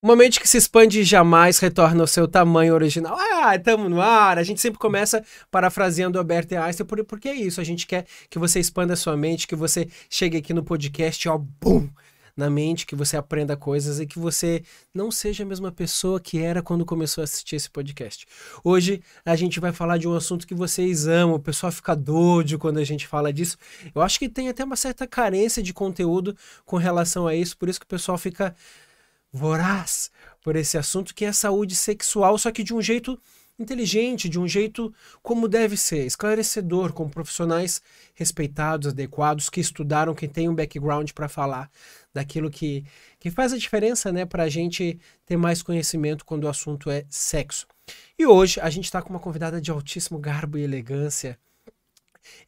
Uma mente que se expande jamais retorna ao seu tamanho original. Ah, estamos no ar. A gente sempre começa parafraseando o Albert Einstein, por, porque é isso. A gente quer que você expanda a sua mente, que você chegue aqui no podcast, ó, bum! na mente, que você aprenda coisas e que você não seja a mesma pessoa que era quando começou a assistir esse podcast. Hoje a gente vai falar de um assunto que vocês amam, o pessoal fica doido quando a gente fala disso. Eu acho que tem até uma certa carência de conteúdo com relação a isso, por isso que o pessoal fica voraz por esse assunto que é saúde sexual, só que de um jeito inteligente, de um jeito como deve ser, esclarecedor, com profissionais respeitados, adequados, que estudaram, que têm um background para falar daquilo que, que faz a diferença né, para a gente ter mais conhecimento quando o assunto é sexo. E hoje a gente está com uma convidada de altíssimo garbo e elegância,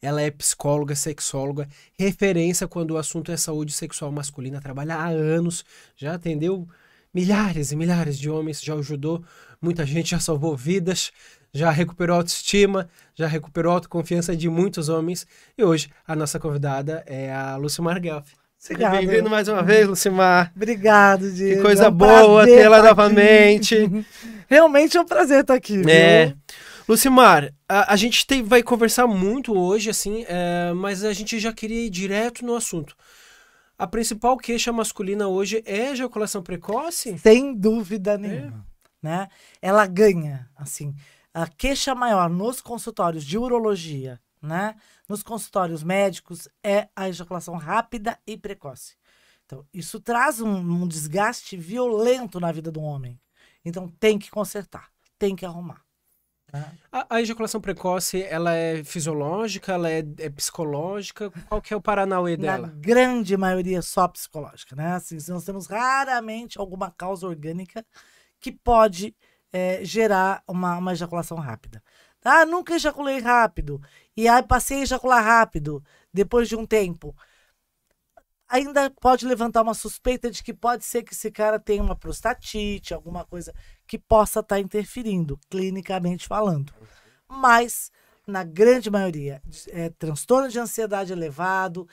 ela é psicóloga, sexóloga, referência quando o assunto é saúde sexual masculina. Trabalha há anos, já atendeu milhares e milhares de homens, já ajudou muita gente, já salvou vidas, já recuperou autoestima, já recuperou autoconfiança de muitos homens. E hoje a nossa convidada é a Lucimar Gelf. Seja bem-vindo mais uma vez, Lucimar. Obrigado, Diego. Que coisa é um boa ter ela novamente. Realmente é um prazer estar aqui. É. Viu? Lucimar, a, a gente tem, vai conversar muito hoje, assim, é, mas a gente já queria ir direto no assunto. A principal queixa masculina hoje é ejaculação precoce? Sem dúvida é. nenhuma. É. Né? Ela ganha, assim, a queixa maior nos consultórios de urologia, né? Nos consultórios médicos é a ejaculação rápida e precoce. Então, isso traz um, um desgaste violento na vida do homem. Então, tem que consertar, tem que arrumar. A, a, ejaculação precoce, ela é fisiológica, ela é, é, psicológica? Qual que é o paranauê dela? Na grande maioria, é só psicológica, né? Assim, nós temos raramente alguma causa orgânica que pode é, gerar uma, uma ejaculação rápida. Ah, nunca ejaculei rápido. E aí passei a ejacular rápido, depois de um tempo ainda pode levantar uma suspeita de que pode ser que esse cara tenha uma prostatite, alguma coisa que possa estar tá interferindo, clinicamente falando. Mas, na grande maioria, é transtorno de ansiedade elevado,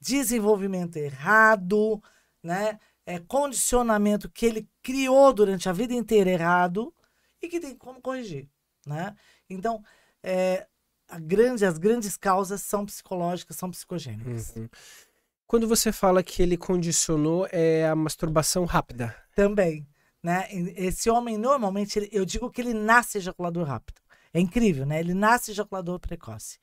desenvolvimento errado, né? É condicionamento que ele criou durante a vida inteira errado e que tem como corrigir, né? Então, é, grande, as grandes causas são psicológicas, são psicogênicas. Uhum. Quando você fala que ele condicionou é a masturbação rápida. Também, né? Esse homem normalmente eu digo que ele nasce ejaculador rápido. É incrível, né? Ele nasce ejaculador precoce.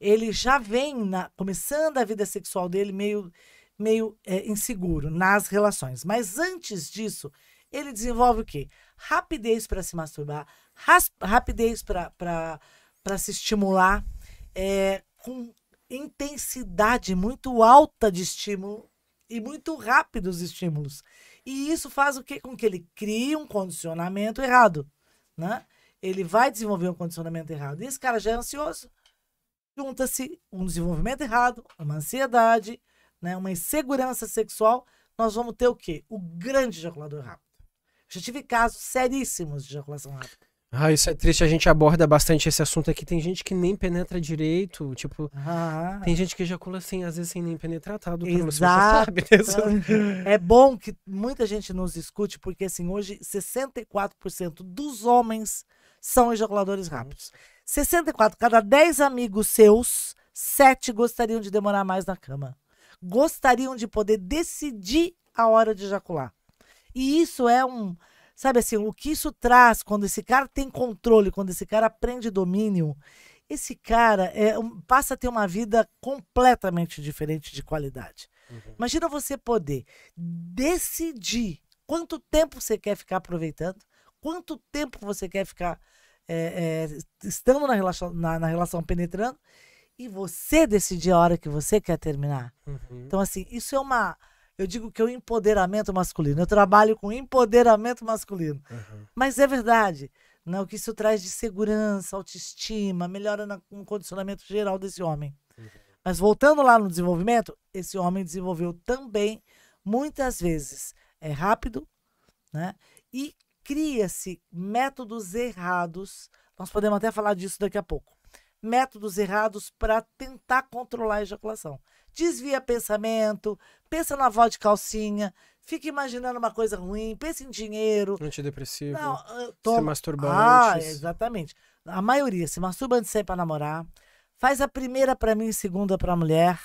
Ele já vem na, começando a vida sexual dele meio meio é, inseguro nas relações. Mas antes disso, ele desenvolve o quê? Rapidez para se masturbar, rapidez para se estimular, é, com intensidade muito alta de estímulo e muito rápido os estímulos. E isso faz o que com que ele crie um condicionamento errado, né? Ele vai desenvolver um condicionamento errado. E esse cara já é ansioso. Junta-se um desenvolvimento errado, uma ansiedade, né, uma insegurança sexual, nós vamos ter o quê? O grande ejaculador rápido. Já tive casos seríssimos de ejaculação rápida. Ah, isso é triste, a gente aborda bastante esse assunto aqui. Tem gente que nem penetra direito, tipo, ah, tem gente que ejacula assim, às vezes sem nem penetrar, tá? Do exato. Você sabe, né? É bom que muita gente nos escute, porque assim, hoje 64% dos homens são ejaculadores uhum. rápidos. 64, cada 10 amigos seus, 7 gostariam de demorar mais na cama. Gostariam de poder decidir a hora de ejacular. E isso é um Sabe assim, o que isso traz quando esse cara tem controle, quando esse cara aprende domínio, esse cara é, passa a ter uma vida completamente diferente de qualidade. Uhum. Imagina você poder decidir quanto tempo você quer ficar aproveitando, quanto tempo você quer ficar é, é, estando na relação, na, na, relação penetrando, e você decidir a hora que você quer terminar. Uhum. Então, assim, isso é uma eu digo que é o empoderamento masculino. Eu trabalho com empoderamento masculino. Uhum. Mas é verdade. Né? O que isso traz de segurança, autoestima, melhora no condicionamento geral desse homem. Uhum. Mas voltando lá no desenvolvimento, esse homem desenvolveu também, muitas vezes, é rápido, né? E cria-se métodos errados. Nós podemos até falar disso daqui a pouco métodos errados para tentar controlar a ejaculação. Desvia pensamento, pensa na avó de calcinha, fica imaginando uma coisa ruim, pensa em dinheiro. Antidepressivo. Não, ah, toma... Se masturbar ah, exatamente. A maioria se masturba antes de sair para namorar, faz a primeira para mim, segunda para a mulher,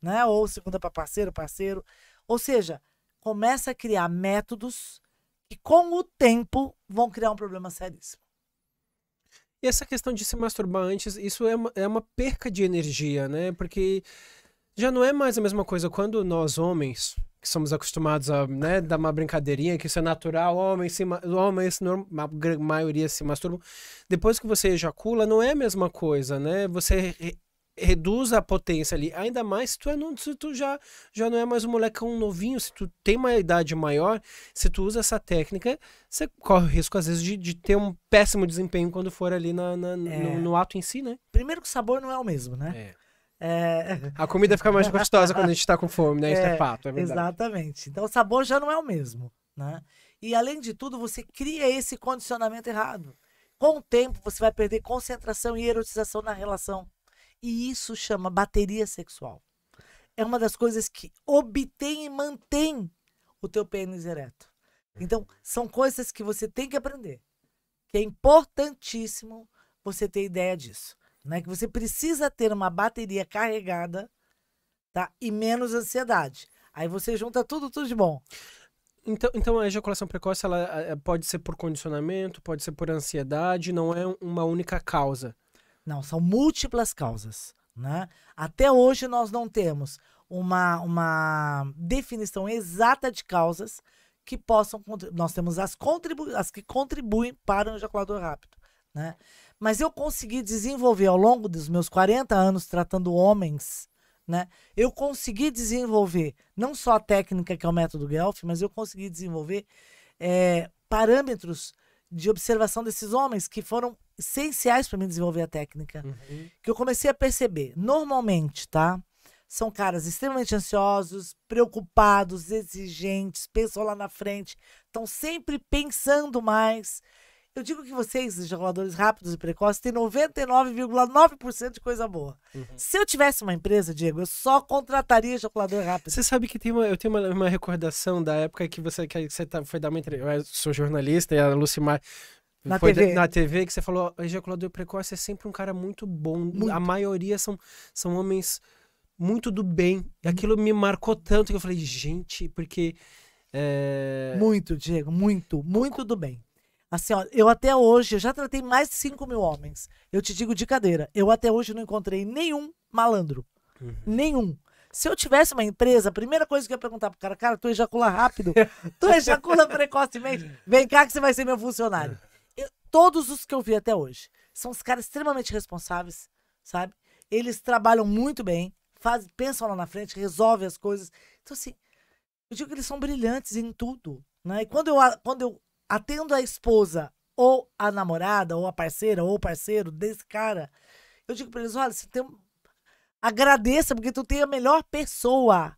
né? Ou segunda para parceiro, parceiro. Ou seja, começa a criar métodos que com o tempo vão criar um problema seríssimo. E essa questão de se masturbar antes, isso é uma, é uma perca de energia, né? Porque já não é mais a mesma coisa quando nós, homens, que somos acostumados a né, dar uma brincadeirinha, que isso é natural, homens, se, homens a maioria se masturbam. Depois que você ejacula, não é a mesma coisa, né? Você reduz a potência ali, ainda mais se tu, é, não, se tu já, já não é mais um molecão novinho, se tu tem uma idade maior, se tu usa essa técnica, você corre o risco às vezes de, de ter um péssimo desempenho quando for ali na, na é. no, no, ato em si, né? Primeiro que o sabor não é o mesmo, né? É. é. A comida fica mais gostosa quando a gente tá com fome, né? Isso é, é fato, é verdade. Exatamente. Então o sabor já não é o mesmo, né? E além de tudo, você cria esse condicionamento errado. Com o tempo, você vai perder concentração e erotização na relação. E isso chama bateria sexual. É uma das coisas que obtém e mantém o teu pênis ereto. Então, são coisas que você tem que aprender. Que é importantíssimo você ter ideia disso. Né? Que você precisa ter uma bateria carregada tá? e menos ansiedade. Aí você junta tudo, tudo de bom. Então, então a ejaculação precoce ela, ela eh, eh, pode ser por condicionamento, pode ser por ansiedade, não é uma única causa. Não, são múltiplas causas. Né? Até hoje nós não temos uma, uma definição exata de causas que possam. Nós temos as, contribu as que contribuem para o ejaculador rápido. Né? Mas eu consegui desenvolver ao longo dos meus 40 anos tratando homens, né? Eu consegui desenvolver não só a técnica que é o método Guelph, mas eu consegui desenvolver é, parâmetros de observação desses homens que foram essenciais para mim desenvolver a técnica. Uhum. Que eu comecei a perceber. Normalmente, tá? São caras extremamente ansiosos, preocupados, exigentes, pensam lá na frente, estão sempre pensando mais. Eu digo que vocês, ejaculadores rápidos e precoces, têm 99,9% de coisa boa. Uhum. Se eu tivesse uma empresa, Diego, eu só contrataria ejaculador rápido. Você sabe que tem uma, eu tenho uma, uma recordação da época que você, que você tá, foi dar uma entrevista. Eu sou jornalista e a Lucimar na Foi TV. Na TV que você falou, ejaculador precoce é sempre um cara muito bom. Muito. A maioria são, são homens muito do bem. E aquilo me marcou tanto que eu falei, gente, porque. É... Muito, Diego, muito, muito do bem. Assim, ó, eu até hoje, eu já tratei mais de 5 mil homens. Eu te digo de cadeira, eu até hoje não encontrei nenhum malandro. Uhum. Nenhum. Se eu tivesse uma empresa, a primeira coisa que eu ia perguntar pro cara, cara, tu ejacula rápido, tu ejacula precocemente, vem cá que você vai ser meu funcionário. É. Eu, todos os que eu vi até hoje são os caras extremamente responsáveis, sabe? Eles trabalham muito bem, faz, pensam lá na frente, resolvem as coisas. Então, assim, eu digo que eles são brilhantes em tudo. Né? E quando eu, quando eu atendo a esposa ou a namorada, ou a parceira, ou o parceiro desse cara, eu digo para eles: olha, você tem. Agradeça, porque tu tem a melhor pessoa.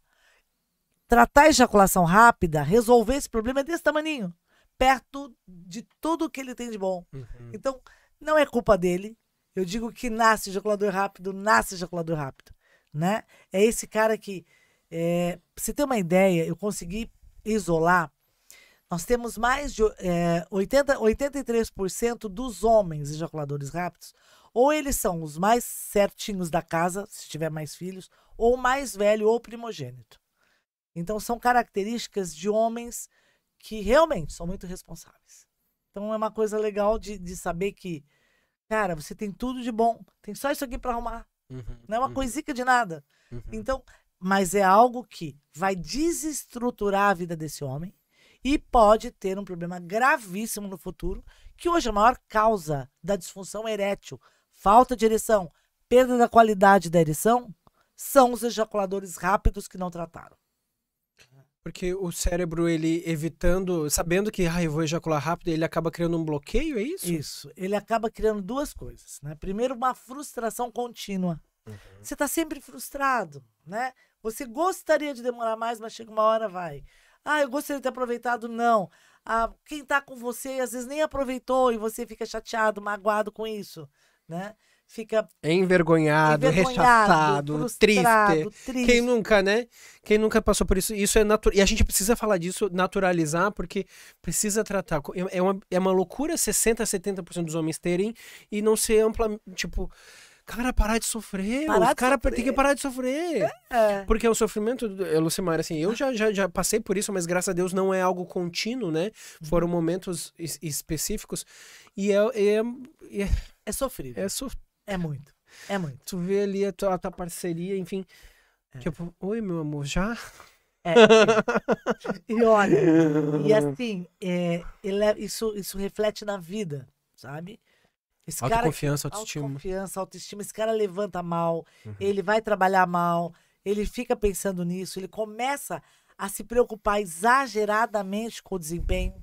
Tratar a ejaculação rápida, resolver esse problema é desse tamaninho. Perto de tudo que ele tem de bom. Uhum. Então, não é culpa dele. Eu digo que nasce ejaculador rápido, nasce ejaculador rápido. Né? É esse cara que. É, pra você ter uma ideia, eu consegui isolar nós temos mais de é, 80, 83% dos homens ejaculadores rápidos, ou eles são os mais certinhos da casa, se tiver mais filhos, ou mais velho ou primogênito. Então são características de homens que realmente são muito responsáveis. Então é uma coisa legal de, de saber que, cara, você tem tudo de bom, tem só isso aqui para arrumar. Uhum, não é uma uhum. coisica de nada. Uhum. Então, mas é algo que vai desestruturar a vida desse homem e pode ter um problema gravíssimo no futuro, que hoje é a maior causa da disfunção erétil, falta de ereção, perda da qualidade da ereção, são os ejaculadores rápidos que não trataram. Porque o cérebro, ele evitando, sabendo que ah, eu vou ejacular rápido, ele acaba criando um bloqueio, é isso? Isso. Ele acaba criando duas coisas, né? Primeiro, uma frustração contínua. Uhum. Você está sempre frustrado, né? Você gostaria de demorar mais, mas chega uma hora, vai. Ah, eu gostaria de ter aproveitado. Não. Ah, quem está com você às vezes nem aproveitou e você fica chateado, magoado com isso, né? Fica envergonhado, envergonhado rechaçado, triste. triste. Quem nunca, né? Quem nunca passou por isso? Isso é natural. E a gente precisa falar disso, naturalizar, porque precisa tratar. É, é uma, é uma loucura 60, 70% dos homens terem e não ser ampla, tipo Cara, parar de sofrer. Parar de cara sofrer. tem que parar de sofrer. É. Porque o sofrimento, Lucimar, assim, eu já, já, já passei por isso, mas graças a Deus não é algo contínuo, né? Foram uhum. momentos es específicos. E é. É, é, é, é sofrido. É, so... é muito. É muito. Tu vê ali a tua, a tua parceria, enfim. É. Tipo, oi, meu amor, já? É, e olha, e assim, é, é, isso, isso reflete na vida, sabe? Esse autoconfiança, cara, autoestima. Autoconfiança, autoestima. Esse cara levanta mal, uhum. ele vai trabalhar mal, ele fica pensando nisso, ele começa a se preocupar exageradamente com o desempenho.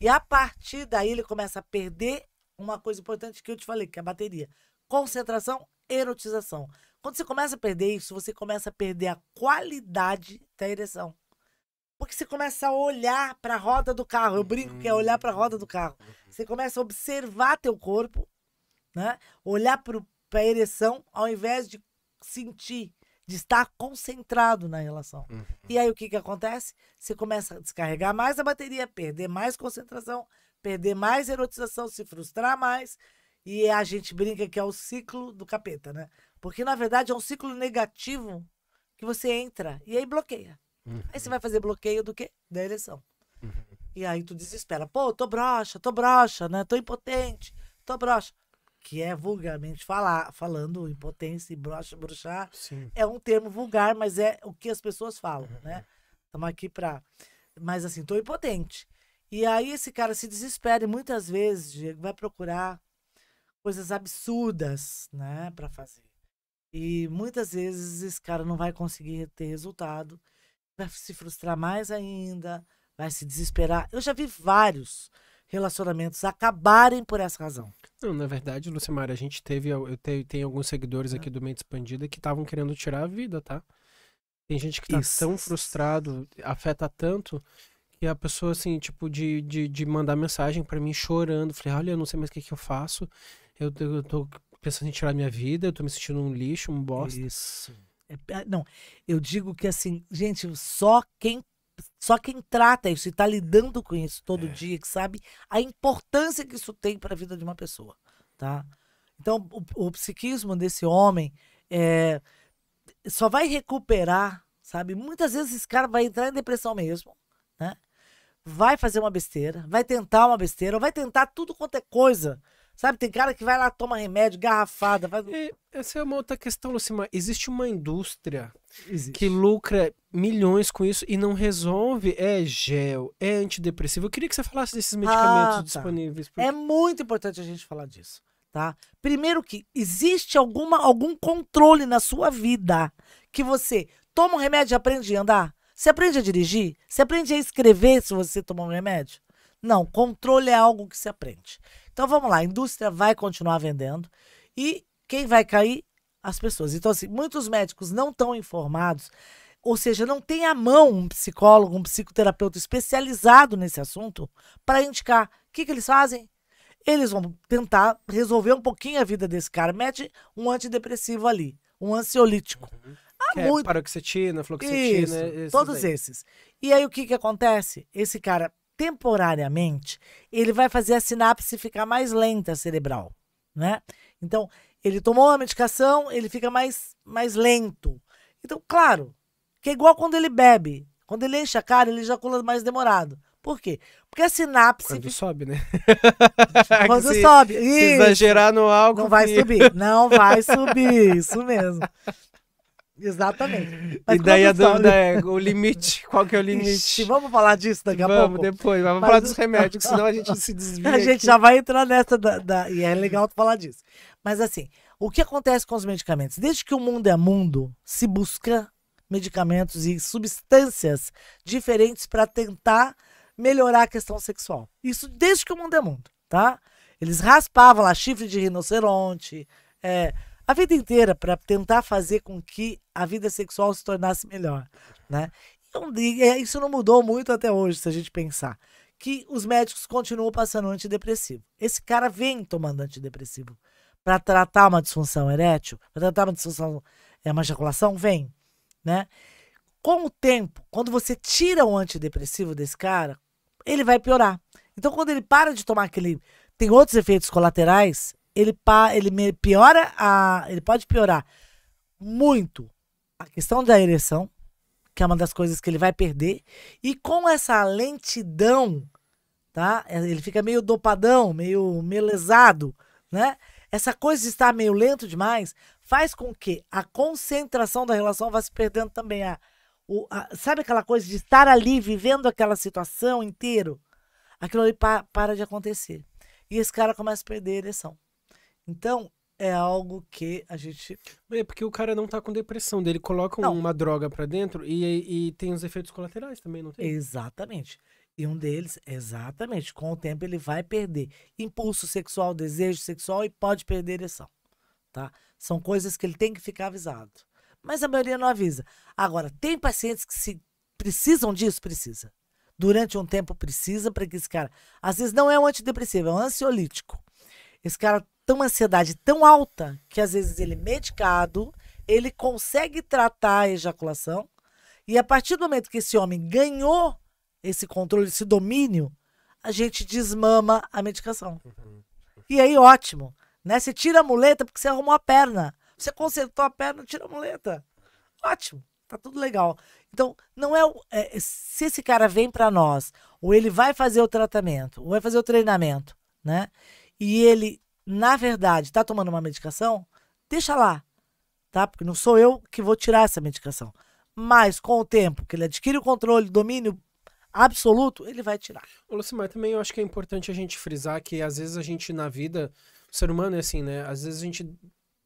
E a partir daí ele começa a perder uma coisa importante que eu te falei, que é a bateria. Concentração, erotização. Quando você começa a perder isso, você começa a perder a qualidade da ereção. Porque você começa a olhar para a roda do carro. Eu brinco que é olhar para a roda do carro. Uhum. Você começa a observar teu corpo né? Olhar para a ereção ao invés de sentir, de estar concentrado na relação. Uhum. E aí o que, que acontece? Você começa a descarregar mais a bateria, perder mais concentração, perder mais erotização, se frustrar mais. E a gente brinca que é o ciclo do capeta, né? Porque na verdade é um ciclo negativo que você entra e aí bloqueia. Uhum. Aí você vai fazer bloqueio do quê? Da ereção. Uhum. E aí tu desespera. Pô, tô broxa, tô broxa, né? Tô impotente, tô broxa que é vulgarmente falar, falando impotência e brocha, bruxar, Sim. é um termo vulgar, mas é o que as pessoas falam, uhum. né? Uhum. Estamos aqui para mas assim, tô impotente. E aí esse cara se desespera e muitas vezes, Diego, vai procurar coisas absurdas, né, para fazer. E muitas vezes esse cara não vai conseguir ter resultado, vai se frustrar mais ainda, vai se desesperar. Eu já vi vários relacionamentos acabarem por essa razão. Não, na verdade, Lucimar, a gente teve. Eu tenho tem alguns seguidores tá. aqui do Mente Expandida que estavam querendo tirar a vida, tá? Tem gente que tá Isso. tão frustrado, afeta tanto, que a pessoa, assim, tipo, de, de, de mandar mensagem para mim chorando. Falei, olha, eu não sei mais o que, que eu faço. Eu, eu tô pensando em tirar minha vida, eu tô me sentindo um lixo, um bosta. Isso. É, é não, eu digo que assim, gente, só quem só quem trata isso e está lidando com isso todo é. dia, que sabe a importância que isso tem para a vida de uma pessoa, tá? Então, o, o psiquismo desse homem é, só vai recuperar, sabe? Muitas vezes esse cara vai entrar em depressão mesmo, né? Vai fazer uma besteira, vai tentar uma besteira, ou vai tentar tudo quanto é coisa Sabe, tem cara que vai lá, toma remédio, garrafada. Faz... É, essa é uma outra questão, Lucimar. Existe uma indústria Existe. que lucra milhões com isso e não resolve. É gel, é antidepressivo. Eu queria que você falasse desses medicamentos ah, tá. disponíveis. É muito importante a gente falar disso. Tá? Primeiro que existe alguma, algum controle na sua vida que você toma um remédio e aprende a andar? Você aprende a dirigir? Você aprende a escrever se você tomou um remédio? Não, controle é algo que se aprende. Então vamos lá, a indústria vai continuar vendendo e quem vai cair? As pessoas. Então, assim, muitos médicos não estão informados, ou seja, não tem à mão um psicólogo, um psicoterapeuta especializado nesse assunto para indicar. O que, que eles fazem? Eles vão tentar resolver um pouquinho a vida desse cara. Mete um antidepressivo ali, um ansiolítico. Uhum. Há é muito... Paroxetina, fluoxetina. Isso, todos daí. esses. E aí o que, que acontece? Esse cara temporariamente, ele vai fazer a sinapse ficar mais lenta cerebral, né? Então, ele tomou a medicação, ele fica mais, mais lento. Então, claro, que é igual quando ele bebe. Quando ele enche a cara, ele ejacula mais demorado. Por quê? Porque a sinapse. Quando sobe, né? Quando se, sobe. Isso. Se exagerar no álcool. Não vai subir. Não vai subir, isso mesmo. Exatamente. Mas e daí a dúvida é o limite. Qual que é o limite? Ixi, vamos falar disso daqui a vamos, pouco. Vamos depois, vamos Mas... falar dos remédios, senão a gente se desvia. a gente aqui. já vai entrar nessa da, da... e é legal tu falar disso. Mas assim, o que acontece com os medicamentos? Desde que o mundo é mundo, se busca medicamentos e substâncias diferentes para tentar melhorar a questão sexual. Isso desde que o mundo é mundo, tá? Eles raspavam lá chifre de rinoceronte, é, a vida inteira para tentar fazer com que a vida sexual se tornasse melhor, né? Então, isso não mudou muito até hoje, se a gente pensar. Que os médicos continuam passando antidepressivo. Esse cara vem tomando antidepressivo para tratar uma disfunção erétil, para tratar uma disfunção, é uma ejaculação, vem, né? Com o tempo, quando você tira o antidepressivo desse cara, ele vai piorar. Então, quando ele para de tomar aquele. Tem outros efeitos colaterais ele, pa, ele piora a. Ele pode piorar muito a questão da ereção, que é uma das coisas que ele vai perder. E com essa lentidão, tá? É, ele fica meio dopadão, meio melezado, né? Essa coisa de estar meio lento demais faz com que a concentração da relação vá se perdendo também. A, o, a, sabe aquela coisa de estar ali vivendo aquela situação inteiro? Aquilo ali pa, para de acontecer. E esse cara começa a perder a ereção. Então, é algo que a gente. É porque o cara não tá com depressão, dele coloca não. uma droga para dentro e, e tem os efeitos colaterais também, não tem? Exatamente. E um deles, exatamente, com o tempo ele vai perder impulso sexual, desejo sexual e pode perder ereção. Tá? São coisas que ele tem que ficar avisado. Mas a maioria não avisa. Agora, tem pacientes que se precisam disso? Precisa. Durante um tempo precisa para que esse cara. Às vezes não é um antidepressivo, é um ansiolítico. Esse cara tem uma ansiedade tão alta que às vezes ele é medicado, ele consegue tratar a ejaculação. E a partir do momento que esse homem ganhou esse controle, esse domínio, a gente desmama a medicação. Uhum. E aí, ótimo. Né? Você tira a muleta porque você arrumou a perna. Você consertou a perna, tira a muleta. Ótimo, tá tudo legal. Então, não é, é se esse cara vem para nós, ou ele vai fazer o tratamento, ou vai fazer o treinamento, né? e ele, na verdade, está tomando uma medicação, deixa lá, tá? Porque não sou eu que vou tirar essa medicação. Mas com o tempo que ele adquire o controle, o domínio absoluto, ele vai tirar. Ô, Lucimar, também eu acho que é importante a gente frisar que às vezes a gente na vida, o ser humano é assim, né? Às vezes a gente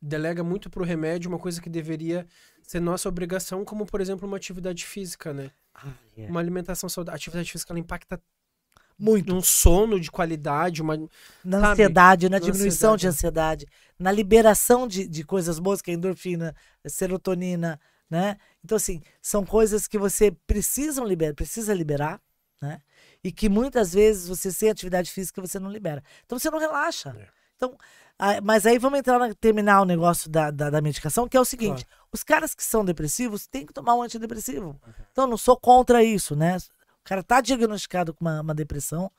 delega muito pro remédio uma coisa que deveria ser nossa obrigação, como por exemplo uma atividade física, né? Ah, yeah. É. Uma alimentação saudável. A atividade física ela impacta muito. Um sono de qualidade, uma. Na sabe? ansiedade, na, na diminuição ansiedade. de ansiedade, na liberação de, de coisas boas, que é endorfina, serotonina, né? Então, assim, são coisas que você precisa liberar, precisa liberar, né? E que muitas vezes você sem atividade física você não libera. Então você não relaxa. É. Então, mas aí vamos entrar na, terminar o negócio da, da, da medicação, que é o seguinte: claro. os caras que são depressivos têm que tomar um antidepressivo. Uhum. Então, não sou contra isso, né? cara está diagnosticado com uma, uma depressão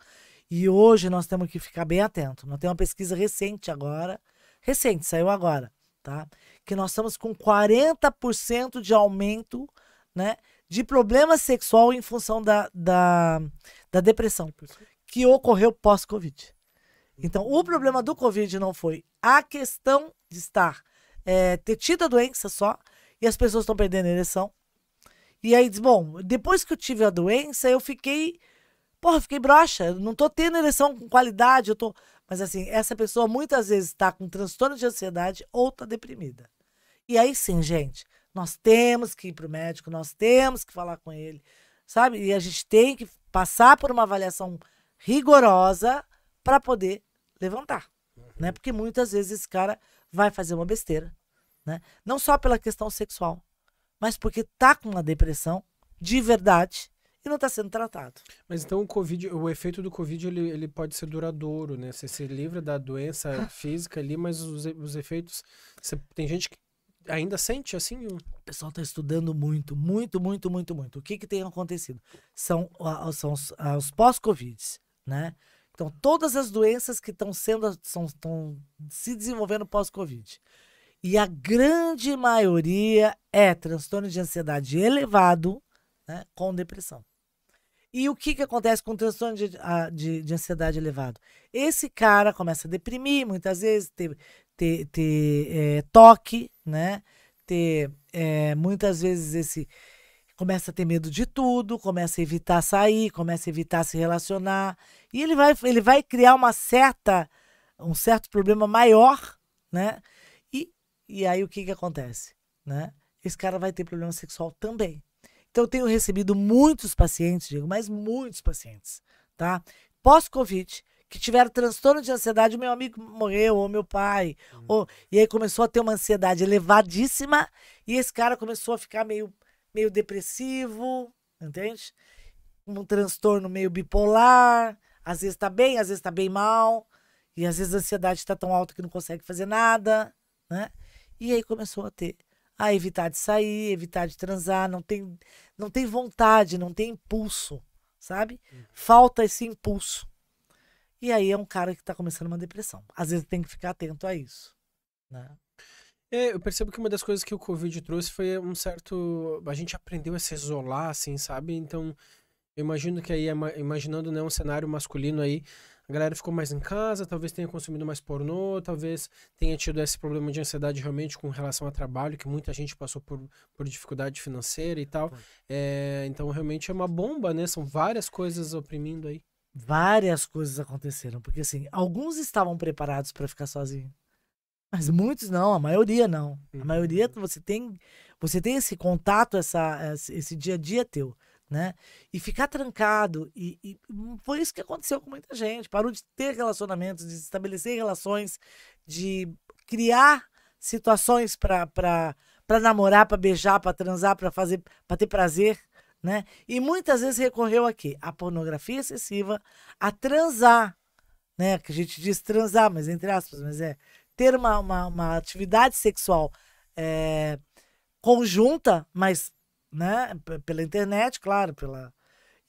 e hoje nós temos que ficar bem atento. Nós temos uma pesquisa recente agora, recente, saiu agora, tá? Que nós estamos com 40% de aumento, né? De problema sexual em função da, da, da depressão que ocorreu pós-Covid. Então, o problema do Covid não foi a questão de estar, é, ter tido a doença só, e as pessoas estão perdendo ereção, e aí diz, bom, depois que eu tive a doença, eu fiquei. Porra, fiquei broxa. Não tô tendo ereção com qualidade, eu tô. Mas assim, essa pessoa muitas vezes está com transtorno de ansiedade ou está deprimida. E aí sim, gente, nós temos que ir pro médico, nós temos que falar com ele, sabe? E a gente tem que passar por uma avaliação rigorosa para poder levantar, né? Porque muitas vezes esse cara vai fazer uma besteira, né? Não só pela questão sexual, mas porque tá com uma depressão de verdade e não está sendo tratado. Mas então o Covid, o efeito do Covid ele, ele pode ser duradouro, né? Você se livra da doença ah. física ali, mas os, os efeitos. Você, tem gente que ainda sente assim? O pessoal está estudando muito, muito, muito, muito, muito. O que, que tem acontecido? São, são os, os pós-Covids, né? Então, todas as doenças que estão sendo, estão se desenvolvendo pós-Covid. E a grande maioria é transtorno de ansiedade elevado né, com depressão. E o que, que acontece com o transtorno de, de, de, ansiedade elevado? Esse cara começa a deprimir, muitas vezes, ter, ter, ter é, toque, né? Ter, é, muitas vezes, esse começa a ter medo de tudo, começa a evitar sair, começa a evitar se relacionar. E ele vai, ele vai criar uma certa, um certo problema maior, né? E aí o que que acontece, né? Esse cara vai ter problema sexual também. Então eu tenho recebido muitos pacientes, digo, mas muitos pacientes, tá? Pós-Covid, que tiveram transtorno de ansiedade, meu amigo morreu, ou meu pai, hum. ou... e aí começou a ter uma ansiedade elevadíssima, e esse cara começou a ficar meio, meio depressivo, entende? Um transtorno meio bipolar, às vezes tá bem, às vezes tá bem mal, e às vezes a ansiedade está tão alta que não consegue fazer nada, né? E aí começou a ter a evitar de sair, evitar de transar, não tem, não tem vontade, não tem impulso, sabe? Uhum. Falta esse impulso. E aí é um cara que está começando uma depressão. Às vezes tem que ficar atento a isso, né? É, eu percebo que uma das coisas que o Covid trouxe foi um certo. A gente aprendeu a se isolar, assim, sabe? Então, eu imagino que aí, imaginando né, um cenário masculino aí, a galera ficou mais em casa, talvez tenha consumido mais pornô, talvez tenha tido esse problema de ansiedade realmente com relação a trabalho, que muita gente passou por, por dificuldade financeira e tal. É, então, realmente é uma bomba, né? São várias coisas oprimindo aí. Várias coisas aconteceram, porque assim, alguns estavam preparados para ficar sozinho. Mas muitos não, a maioria não. A uhum. maioria você tem, você tem esse contato, essa, esse dia a dia teu né? E ficar trancado. E, e, hum, foi isso que aconteceu com muita gente. Parou de ter relacionamentos, de estabelecer relações, de criar situações para namorar, para beijar, para transar, para fazer, para ter prazer, né? E muitas vezes recorreu a quê? A pornografia excessiva, a transar, né? Que a gente diz transar, mas entre aspas, mas é ter uma, uma, uma atividade sexual é, conjunta, mas né? P pela internet, claro, pela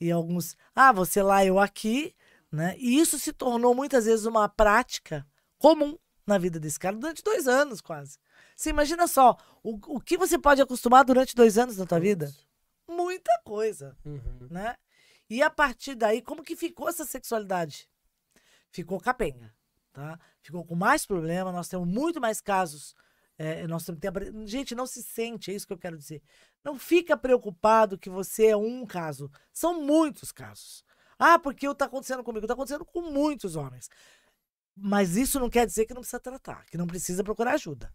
e alguns, ah, você lá, eu aqui, né? E isso se tornou muitas vezes uma prática comum na vida desse cara durante dois anos quase. Você imagina só, o, o que você pode acostumar durante dois anos na tua vida? Muita coisa, uhum. né? E a partir daí, como que ficou essa sexualidade? Ficou capenga, tá? Ficou com mais problema, nós temos muito mais casos é, nós temos tem Gente, não se sente, é isso que eu quero dizer. Não fica preocupado que você é um caso. São muitos casos. Ah, porque está acontecendo comigo? Está acontecendo com muitos homens. Mas isso não quer dizer que não precisa tratar, que não precisa procurar ajuda.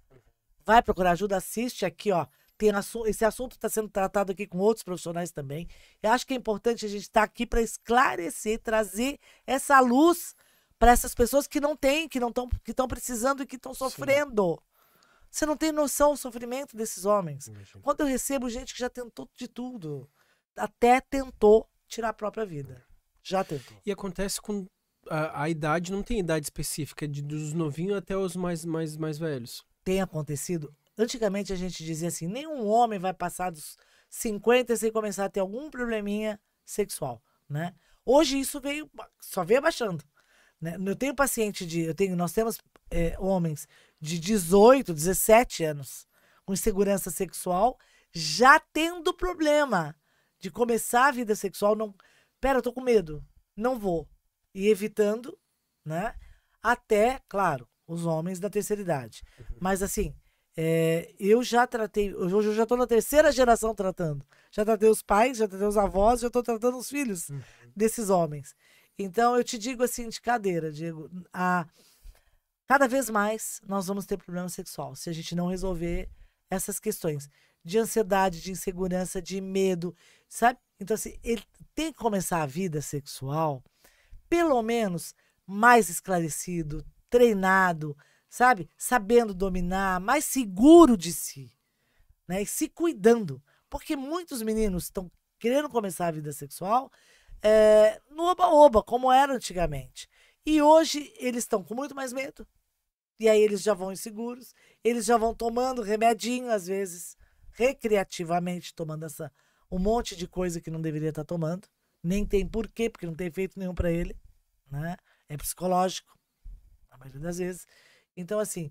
Vai procurar ajuda, assiste aqui, ó. Tem assu esse assunto está sendo tratado aqui com outros profissionais também. Eu acho que é importante a gente estar tá aqui para esclarecer, trazer essa luz para essas pessoas que não têm, que não estão, que estão precisando e que estão sofrendo. Sim. Você não tem noção do sofrimento desses homens. Imagina. Quando eu recebo gente que já tentou de tudo, até tentou tirar a própria vida. Já tentou. E acontece com a, a idade, não tem idade específica, é de, dos novinhos até os mais, mais, mais velhos. Tem acontecido. Antigamente a gente dizia assim: nenhum homem vai passar dos 50 sem começar a ter algum probleminha sexual, né? Hoje isso veio, só veio abaixando. Né? Eu tenho paciente de, eu tenho, nós temos é, homens de 18, 17 anos com insegurança sexual, já tendo problema de começar a vida sexual, não, pera, eu tô com medo, não vou. E evitando, né? Até, claro, os homens da terceira idade. Uhum. Mas assim, é, eu já tratei, hoje eu já estou na terceira geração tratando. Já tratei os pais, já tratei os avós, já estou tratando os filhos uhum. desses homens. Então eu te digo assim de cadeira, Diego, a, Cada vez mais nós vamos ter problema sexual se a gente não resolver essas questões de ansiedade, de insegurança, de medo, sabe? Então, assim, ele tem que começar a vida sexual, pelo menos, mais esclarecido, treinado, sabe? Sabendo dominar, mais seguro de si, né? E se cuidando. Porque muitos meninos estão querendo começar a vida sexual é, no oba-oba, como era antigamente. E hoje eles estão com muito mais medo. E aí eles já vão inseguros, eles já vão tomando remedinho, às vezes, recreativamente, tomando essa, um monte de coisa que não deveria estar tomando. Nem tem porquê, porque não tem efeito nenhum para ele. Né? É psicológico, a maioria das vezes. Então, assim.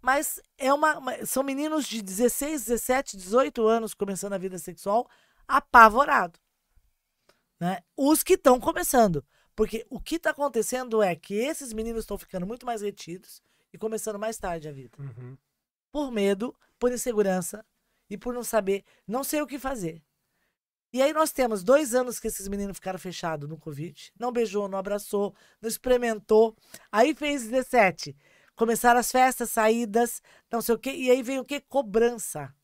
Mas é uma, uma, são meninos de 16, 17, 18 anos começando a vida sexual apavorado. Né? Os que estão começando. Porque o que está acontecendo é que esses meninos estão ficando muito mais retidos e começando mais tarde a vida. Uhum. Por medo, por insegurança e por não saber, não sei o que fazer. E aí nós temos dois anos que esses meninos ficaram fechados no Covid. Não beijou, não abraçou, não experimentou. Aí fez 17. Começaram as festas, saídas, não sei o quê. E aí vem o quê? Cobrança.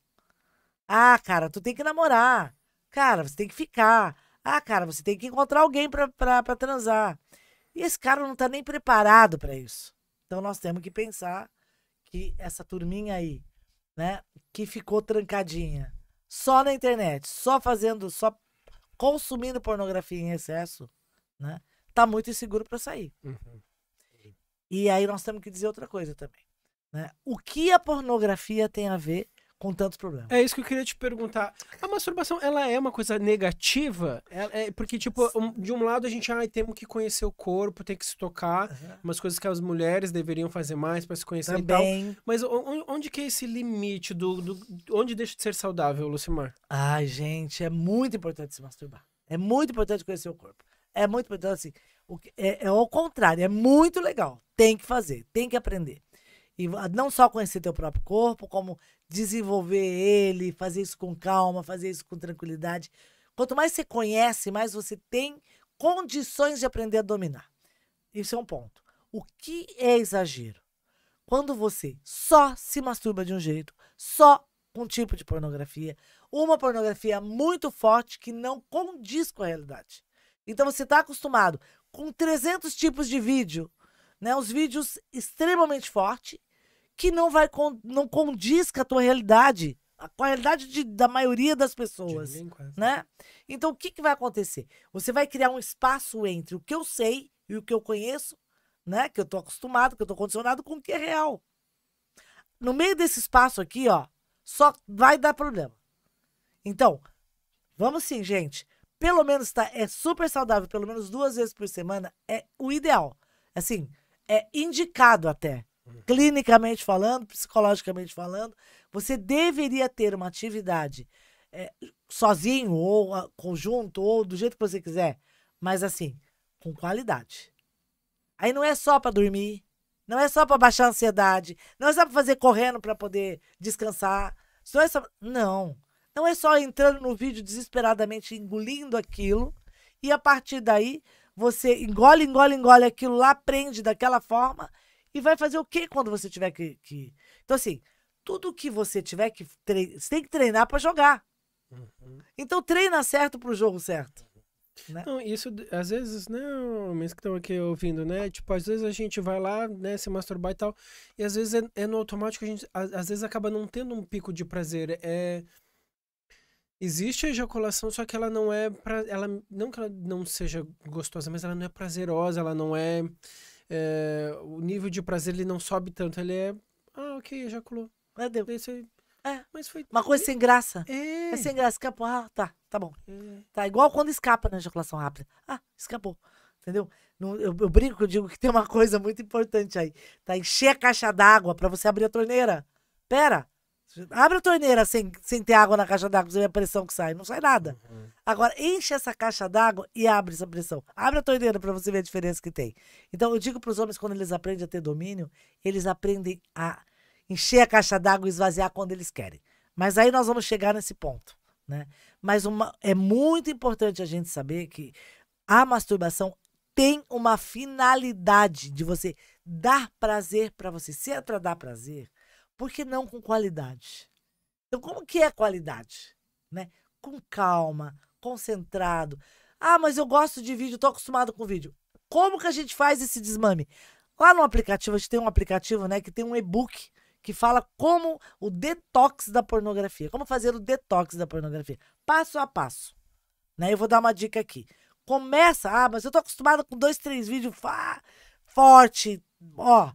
Ah, cara, tu tem que namorar. Cara, você tem que ficar. Ah, cara, você tem que encontrar alguém para transar. E esse cara não está nem preparado para isso. Então nós temos que pensar que essa turminha aí, né, que ficou trancadinha só na internet, só fazendo, só consumindo pornografia em excesso, né, tá muito inseguro para sair. Uhum. E aí nós temos que dizer outra coisa também, né? O que a pornografia tem a ver com tantos problemas. É isso que eu queria te perguntar. A masturbação, ela é uma coisa negativa? É, é porque, tipo, um, de um lado a gente, ai, ah, temos que conhecer o corpo, tem que se tocar, uhum. umas coisas que as mulheres deveriam fazer mais para se conhecer Também. e tal. Mas onde que é esse limite do, do onde deixa de ser saudável, Lucimar? Ai, gente, é muito importante se masturbar. É muito importante conhecer o corpo. É muito importante, assim, o, é, é ao contrário, é muito legal. Tem que fazer, tem que aprender. E não só conhecer teu próprio corpo, como desenvolver ele, fazer isso com calma, fazer isso com tranquilidade. Quanto mais você conhece, mais você tem condições de aprender a dominar. Isso é um ponto. O que é exagero? Quando você só se masturba de um jeito, só com um tipo de pornografia, uma pornografia muito forte que não condiz com a realidade. Então você está acostumado com 300 tipos de vídeo, né? Os vídeos extremamente fortes que não vai não condiz com a tua realidade, com a realidade de, da maioria das pessoas, né? Então o que, que vai acontecer? Você vai criar um espaço entre o que eu sei e o que eu conheço, né? Que eu tô acostumado, que eu tô condicionado com o que é real. No meio desse espaço aqui, ó, só vai dar problema. Então, vamos sim, gente. Pelo menos tá é super saudável, pelo menos duas vezes por semana é o ideal. Assim, é indicado até clinicamente falando, psicologicamente falando, você deveria ter uma atividade é, sozinho, ou ah, conjunto, ou do jeito que você quiser, mas assim, com qualidade. Aí não é só para dormir, não é só para baixar a ansiedade, não é só para fazer correndo para poder descansar, não é só... Não. Não é só entrando no vídeo desesperadamente engolindo aquilo e a partir daí você engole, engole, engole aquilo lá, aprende daquela forma e vai fazer o que quando você tiver que. que... Então, assim, tudo que você tiver que. Tre... Você tem que treinar para jogar. Uhum. Então, treina certo pro jogo certo. Uhum. Né? Não, isso, às vezes, né, homens que estão aqui ouvindo, né? Tipo, às vezes a gente vai lá, né, se masturbar e tal, e às vezes é, é no automático, a gente, às, às vezes acaba não tendo um pico de prazer. É. Existe a ejaculação, só que ela não é pra, ela não que ela não seja gostosa, mas ela não é prazerosa, ela não é é, o nível de prazer ele não sobe tanto. Ele é, ah, ok, ejaculou. Ah, deu. É, mas foi. Uma coisa sem graça. É. é sem graça. Escapou. Ah, tá, tá bom. É. Tá igual quando escapa na ejaculação rápida. Ah, escapou. Entendeu? Não, eu, eu brinco, eu digo que tem uma coisa muito importante aí. Tá? Encher a caixa d'água para você abrir a torneira. Pera, Abre a torneira sem, sem ter água na caixa d'água, você vê a pressão que sai. Não sai nada. Uhum. Agora, enche essa caixa d'água e abre essa pressão. Abre a torneira para você ver a diferença que tem. Então, eu digo para os homens, quando eles aprendem a ter domínio, eles aprendem a encher a caixa d'água e esvaziar quando eles querem. Mas aí nós vamos chegar nesse ponto. Né? Mas uma, é muito importante a gente saber que a masturbação tem uma finalidade de você dar prazer para você. Se é para dar prazer, por que não com qualidade? Então, como que é qualidade? Né? Com calma, concentrado. Ah, mas eu gosto de vídeo, estou acostumado com vídeo. Como que a gente faz esse desmame? Lá no aplicativo, a gente tem um aplicativo né, que tem um e-book que fala como o detox da pornografia, como fazer o detox da pornografia, passo a passo. Né? Eu vou dar uma dica aqui. Começa, ah, mas eu tô acostumada com dois, três vídeos forte, ó,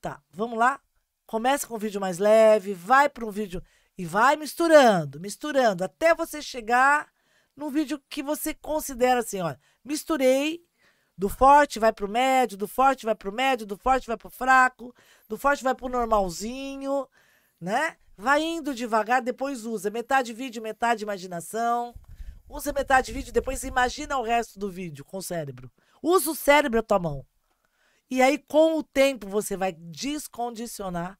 tá, vamos lá, Começa com um vídeo mais leve, vai para um vídeo e vai misturando, misturando, até você chegar num vídeo que você considera assim, ó, misturei, do forte vai para o médio, do forte vai para o médio, do forte vai para o fraco, do forte vai para o normalzinho, né? Vai indo devagar, depois usa metade vídeo, metade imaginação. Usa metade vídeo, depois imagina o resto do vídeo com o cérebro. Usa o cérebro a tua mão. E aí, com o tempo, você vai descondicionar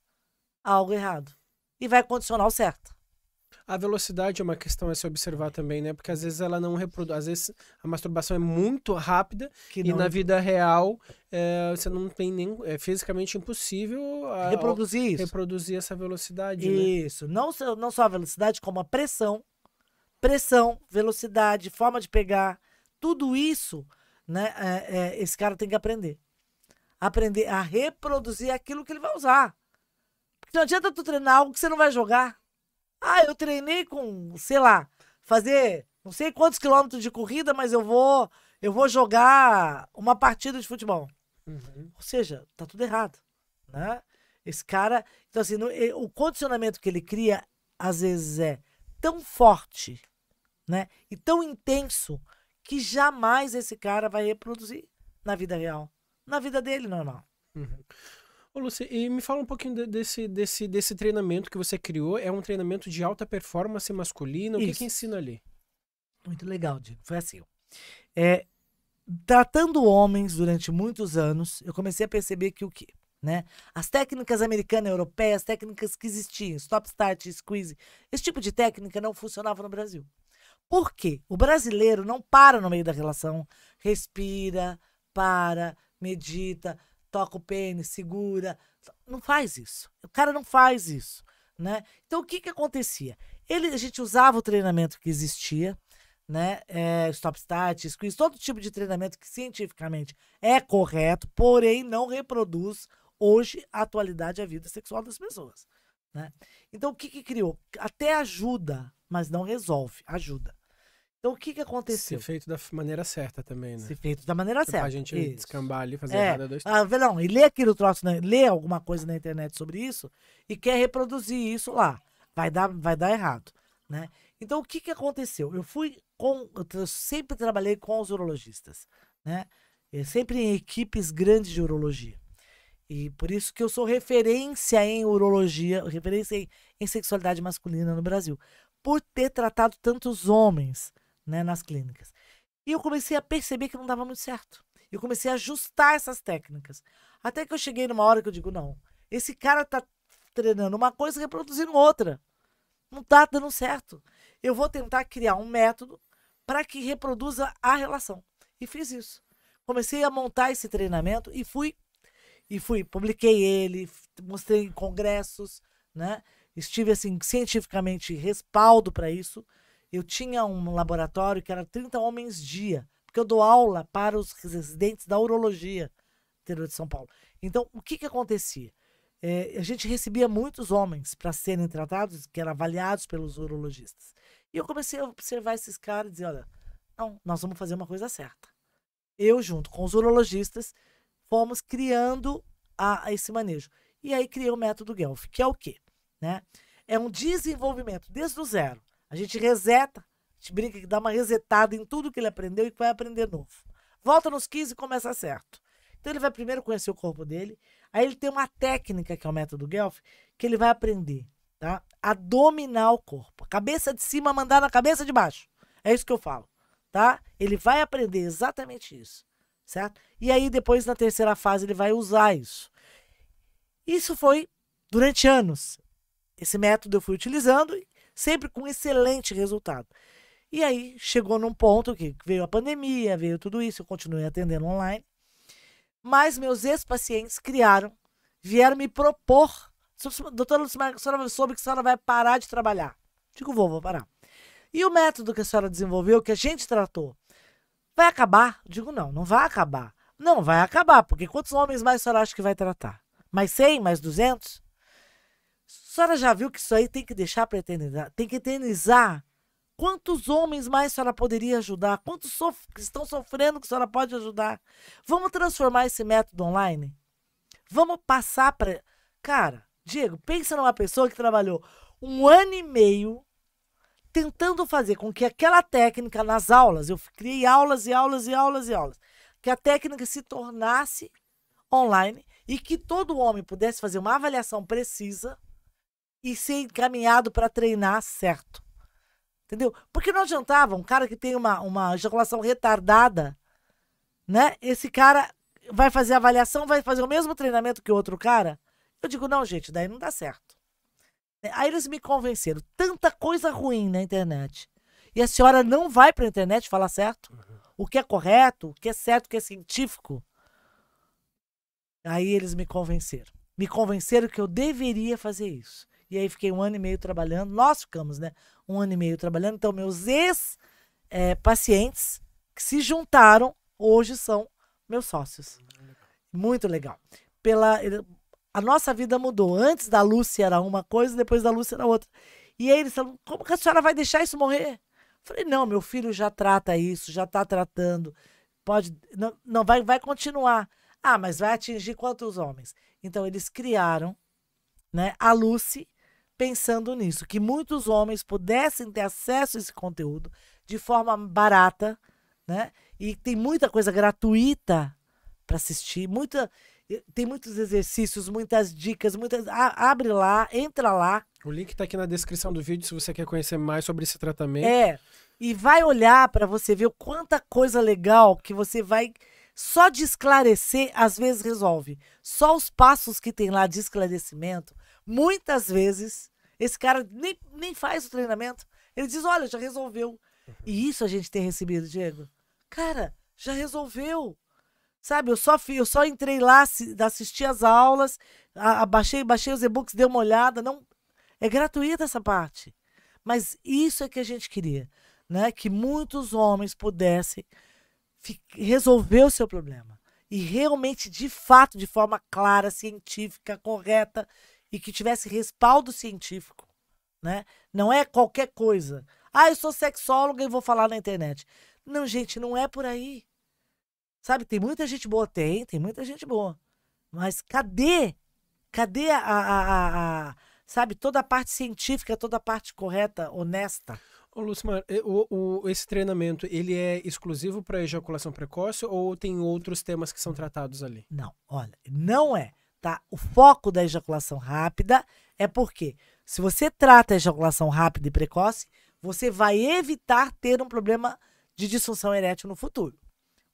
algo errado e vai condicionar o certo. A velocidade é uma questão a se observar também, né? Porque às vezes ela não reproduz. Às vezes a masturbação é muito rápida e na né? vida real é, você não tem nem. É fisicamente impossível a, reproduzir isso. Reproduzir essa velocidade. Né? Isso. Né? Não, só, não só a velocidade, como a pressão. Pressão, velocidade, forma de pegar. Tudo isso, né? É, é, esse cara tem que aprender aprender a reproduzir aquilo que ele vai usar. Porque não adianta tu treinar algo que você não vai jogar. Ah, eu treinei com, sei lá, fazer não sei quantos quilômetros de corrida, mas eu vou eu vou jogar uma partida de futebol. Uhum. Ou seja, tá tudo errado, né? Esse cara, então assim, no, o condicionamento que ele cria às vezes é tão forte, né? E tão intenso que jamais esse cara vai reproduzir na vida real na vida dele normal. Uhum. Ô, Lúcia, e me fala um pouquinho de, desse, desse, desse treinamento que você criou. É um treinamento de alta performance masculina. O Isso. que, que ensina ali? Muito legal, Diego. Foi assim. É, tratando homens durante muitos anos, eu comecei a perceber que o quê? Né? As técnicas americanas, europeias, técnicas que existiam, stop, start, squeeze, esse tipo de técnica não funcionava no Brasil. Por quê? O brasileiro não para no meio da relação, respira, para, medita, toca o pênis, segura. Não faz isso. O cara não faz isso, né? Então o que que acontecia? Ele, a gente usava o treinamento que existia, né? É, stop start, squeeze, todo tipo de treinamento que cientificamente é correto, porém não reproduz hoje a atualidade a vida sexual das pessoas, né? Então o que que criou? Até ajuda, mas não resolve. Ajuda. Então o que que aconteceu? Se feito da maneira certa também, né? Se feito da maneira tipo, certa. certa. A gente isso. descambar ali, fazer é. nada é dois. Ah, não, e lê aquilo troço, né? lê alguma coisa na internet sobre isso e quer reproduzir isso lá. Vai dar, vai dar errado, né? Então o que que aconteceu? Eu fui com, eu sempre trabalhei com os urologistas, né? Eu é sempre em equipes grandes de urologia. E por isso que eu sou referência em urologia, referência em, em sexualidade masculina no Brasil, por ter tratado tantos homens né, nas clínicas. E eu comecei a perceber que não dava muito certo. Eu comecei a ajustar essas técnicas. Até que eu cheguei numa hora que eu digo, não, esse cara tá treinando uma coisa e reproduzindo outra. Não tá dando certo. Eu vou tentar criar um método para que reproduza a relação. E fiz isso. Comecei a montar esse treinamento e fui e fui, publiquei ele, mostrei em congressos, né? Estive assim cientificamente respaldo para isso. Eu tinha um laboratório que era 30 homens dia, porque eu dou aula para os residentes da urologia do interior de São Paulo. Então, o que, que acontecia? É, a gente recebia muitos homens para serem tratados, que eram avaliados pelos urologistas. E eu comecei a observar esses caras e dizer: olha, não, nós vamos fazer uma coisa certa. Eu, junto com os urologistas, fomos criando a, a esse manejo. E aí criei o método Guelph, que é o quê? Né? É um desenvolvimento desde o zero a gente reseta, a gente brinca que dá uma resetada em tudo que ele aprendeu e vai aprender novo. Volta nos 15 e começa certo. Então ele vai primeiro conhecer o corpo dele, aí ele tem uma técnica, que é o método Guelph, que ele vai aprender tá? a dominar o corpo. A cabeça de cima mandar na cabeça de baixo. É isso que eu falo. tá? Ele vai aprender exatamente isso. Certo? E aí depois, na terceira fase, ele vai usar isso. Isso foi durante anos. Esse método eu fui utilizando sempre com excelente resultado. E aí chegou num ponto que veio a pandemia, veio tudo isso, eu continuei atendendo online. Mas meus ex-pacientes criaram, vieram me propor. Doutora Lucimar, a senhora soube que a senhora vai parar de trabalhar. Digo, vou, vou parar. E o método que a senhora desenvolveu, que a gente tratou, vai acabar? Digo, não, não vai acabar. Não, vai acabar, porque quantos homens mais a senhora acha que vai tratar? Mais 100, mais 200? senhora já viu que isso aí tem que deixar para eternidade, tem que eternizar. Quantos homens mais a senhora poderia ajudar? Quantos sof estão sofrendo que a senhora pode ajudar? Vamos transformar esse método online? Vamos passar para. Cara, Diego, pensa numa pessoa que trabalhou um ano e meio tentando fazer com que aquela técnica nas aulas, eu criei aulas e aulas e aulas e aulas, que a técnica se tornasse online e que todo homem pudesse fazer uma avaliação precisa e ser encaminhado para treinar certo. Entendeu? Porque não adiantava um cara que tem uma, uma ejaculação retardada, né? Esse cara vai fazer avaliação, vai fazer o mesmo treinamento que o outro cara. Eu digo, não, gente, daí não dá certo. Aí eles me convenceram. Tanta coisa ruim na internet. E a senhora não vai para a internet falar certo? Uhum. O que é correto, o que é certo, o que é científico. Aí eles me convenceram. Me convenceram que eu deveria fazer isso. E aí fiquei um ano e meio trabalhando. Nós ficamos, né? Um ano e meio trabalhando. Então, meus ex-pacientes que se juntaram hoje são meus sócios. Muito legal. Pela, a nossa vida mudou. Antes da Lúcia era uma coisa, depois da Lúcia era outra. E aí eles falam: como que a senhora vai deixar isso morrer? falei: não, meu filho já trata isso, já está tratando. Pode. Não, não vai, vai continuar. Ah, mas vai atingir quantos homens? Então, eles criaram né, a Lucy pensando nisso, que muitos homens pudessem ter acesso a esse conteúdo de forma barata, né? E tem muita coisa gratuita para assistir, muita tem muitos exercícios, muitas dicas, muitas a, abre lá, entra lá. O link está aqui na descrição do vídeo se você quer conhecer mais sobre esse tratamento. É. E vai olhar para você ver quanta coisa legal que você vai só de esclarecer às vezes resolve. Só os passos que tem lá de esclarecimento Muitas vezes, esse cara nem, nem faz o treinamento. Ele diz: olha, já resolveu. Uhum. E isso a gente tem recebido, Diego. Cara, já resolveu. Sabe, eu só, fui, eu só entrei lá, assisti as aulas, abaixei, baixei os e-books, dei uma olhada. Não, é gratuita essa parte. Mas isso é que a gente queria, né? Que muitos homens pudessem resolver o seu problema. E realmente, de fato, de forma clara, científica, correta, e que tivesse respaldo científico, né? Não é qualquer coisa. Ah, eu sou sexóloga e vou falar na internet. Não, gente, não é por aí. Sabe, tem muita gente boa, tem, tem muita gente boa. Mas cadê? Cadê a, a, a, a sabe, toda a parte científica, toda a parte correta, honesta? Ô, Lucimar, o, o, esse treinamento, ele é exclusivo para ejaculação precoce ou tem outros temas que são tratados ali? Não, olha, não é tá? O foco da ejaculação rápida é porque se você trata a ejaculação rápida e precoce, você vai evitar ter um problema de disfunção erétil no futuro.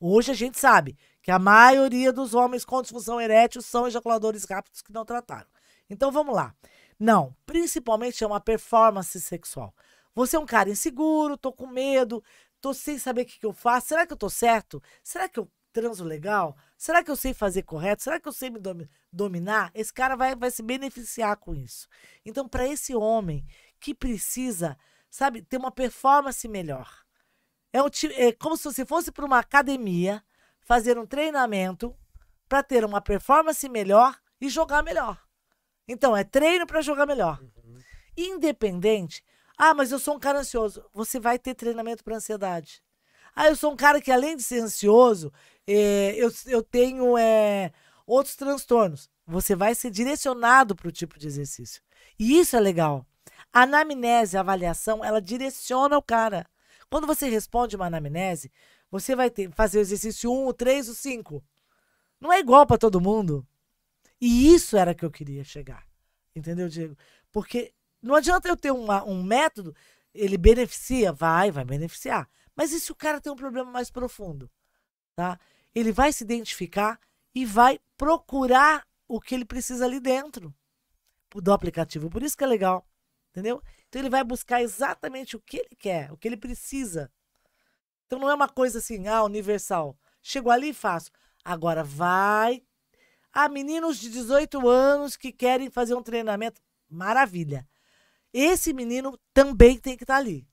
Hoje a gente sabe que a maioria dos homens com disfunção erétil são ejaculadores rápidos que não trataram. Então vamos lá. Não, principalmente é uma performance sexual. Você é um cara inseguro, tô com medo, tô sem saber o que, que eu faço. Será que eu tô certo? Será que eu transo legal? Será que eu sei fazer correto? Será que eu sei me dominar? Esse cara vai, vai se beneficiar com isso. Então, para esse homem que precisa, sabe, ter uma performance melhor, é, um, é como se você fosse para uma academia fazer um treinamento para ter uma performance melhor e jogar melhor. Então, é treino para jogar melhor. Uhum. Independente. Ah, mas eu sou um cara ansioso. Você vai ter treinamento para ansiedade. Ah, eu sou um cara que, além de ser ansioso, é, eu, eu tenho é, outros transtornos. Você vai ser direcionado para o tipo de exercício. E isso é legal. A anamnese, a avaliação, ela direciona o cara. Quando você responde uma anamnese, você vai ter, fazer o exercício 1, o 3, o 5. Não é igual para todo mundo. E isso era que eu queria chegar. Entendeu, Diego? Porque não adianta eu ter uma, um método, ele beneficia, vai, vai beneficiar. Mas e se o cara tem um problema mais profundo? Tá? Ele vai se identificar e vai procurar o que ele precisa ali dentro do aplicativo. Por isso que é legal, entendeu? Então ele vai buscar exatamente o que ele quer, o que ele precisa. Então não é uma coisa assim, ah, universal. Chegou ali e faço. Agora vai. Ah, meninos de 18 anos que querem fazer um treinamento. Maravilha. Esse menino também tem que estar tá ali.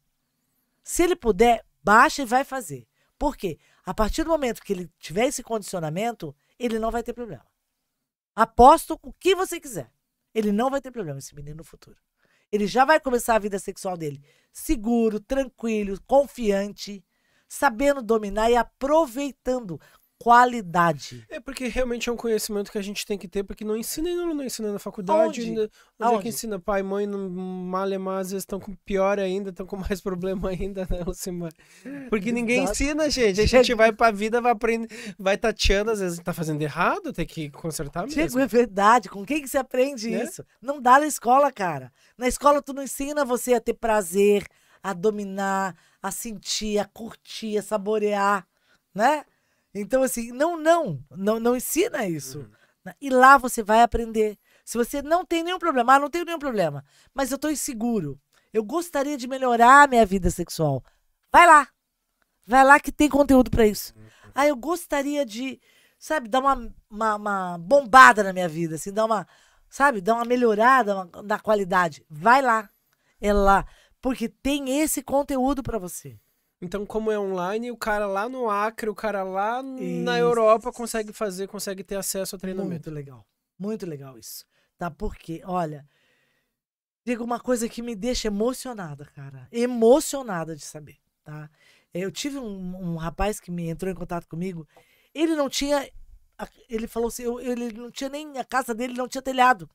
Se ele puder, Baixa e vai fazer. Por quê? A partir do momento que ele tiver esse condicionamento, ele não vai ter problema. Aposto o que você quiser. Ele não vai ter problema, esse menino no futuro. Ele já vai começar a vida sexual dele seguro, tranquilo, confiante, sabendo dominar e aproveitando qualidade. É porque realmente é um conhecimento que a gente tem que ter, porque não ensina não, não ensina na faculdade. Onde, ainda, onde, é que ensina pai e mãe, no Malemar, às vezes estão com pior ainda, estão com mais problema ainda, né, Lucimar? Porque ninguém Exato. ensina, gente. A gente vai pra vida, vai aprender vai tateando, às vezes tá fazendo errado, tem que consertar mesmo. Diego, é verdade. Com quem que você aprende né? isso? Não dá na escola, cara. Na escola tu não ensina você a ter prazer, a dominar, a sentir, a curtir, a saborear, né? Então, assim, não, não, não, não ensina isso. Uhum. E lá você vai aprender. Se você não tem nenhum problema, ah, não tenho nenhum problema, mas eu estou inseguro, eu gostaria de melhorar a minha vida sexual, vai lá. Vai lá que tem conteúdo para isso. Uhum. Ah, eu gostaria de, sabe, dar uma, uma, uma, bombada na minha vida, assim, dar uma, sabe, dar uma melhorada na qualidade. Vai lá. É lá. Porque tem esse conteúdo para você. Então, como é online, o cara lá no Acre, o cara lá isso. na Europa consegue fazer, consegue ter acesso ao treinamento. Muito legal. Muito legal isso. Tá? Porque, olha, digo uma coisa que me deixa emocionada, cara. Emocionada de saber, tá? Eu tive um, um rapaz que me entrou em contato comigo. Ele não tinha. Ele falou assim: eu, ele não tinha nem. A casa dele não tinha telhado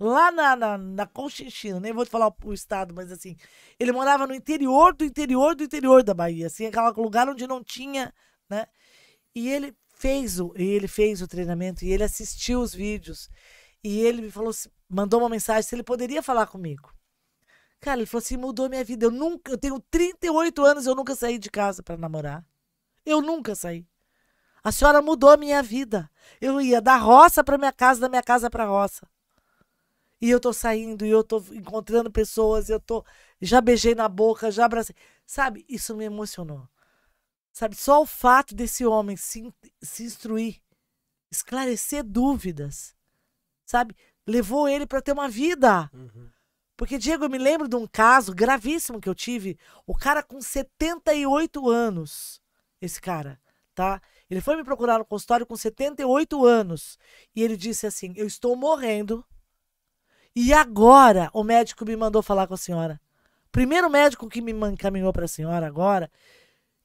lá na, na, na Conchinchina, nem vou te falar o estado, mas assim, ele morava no interior do interior do interior da Bahia, assim, aquele lugar onde não tinha, né? E ele fez o, ele fez o treinamento e ele assistiu os vídeos e ele me falou, mandou uma mensagem se ele poderia falar comigo. Cara, ele falou assim, mudou minha vida. Eu nunca, eu tenho 38 anos, eu nunca saí de casa para namorar. Eu nunca saí. A senhora mudou minha vida. Eu ia da roça para minha casa, da minha casa para roça e eu tô saindo, e eu tô encontrando pessoas, eu tô. Já beijei na boca, já abracei. Sabe, isso me emocionou. Sabe, só o fato desse homem se, se instruir, esclarecer dúvidas, sabe, levou ele para ter uma vida. Uhum. Porque, Diego, eu me lembro de um caso gravíssimo que eu tive. O cara com 78 anos, esse cara, tá? Ele foi me procurar no consultório com 78 anos. E ele disse assim: Eu estou morrendo e agora o médico me mandou falar com a senhora. Primeiro médico que me encaminhou para a senhora agora.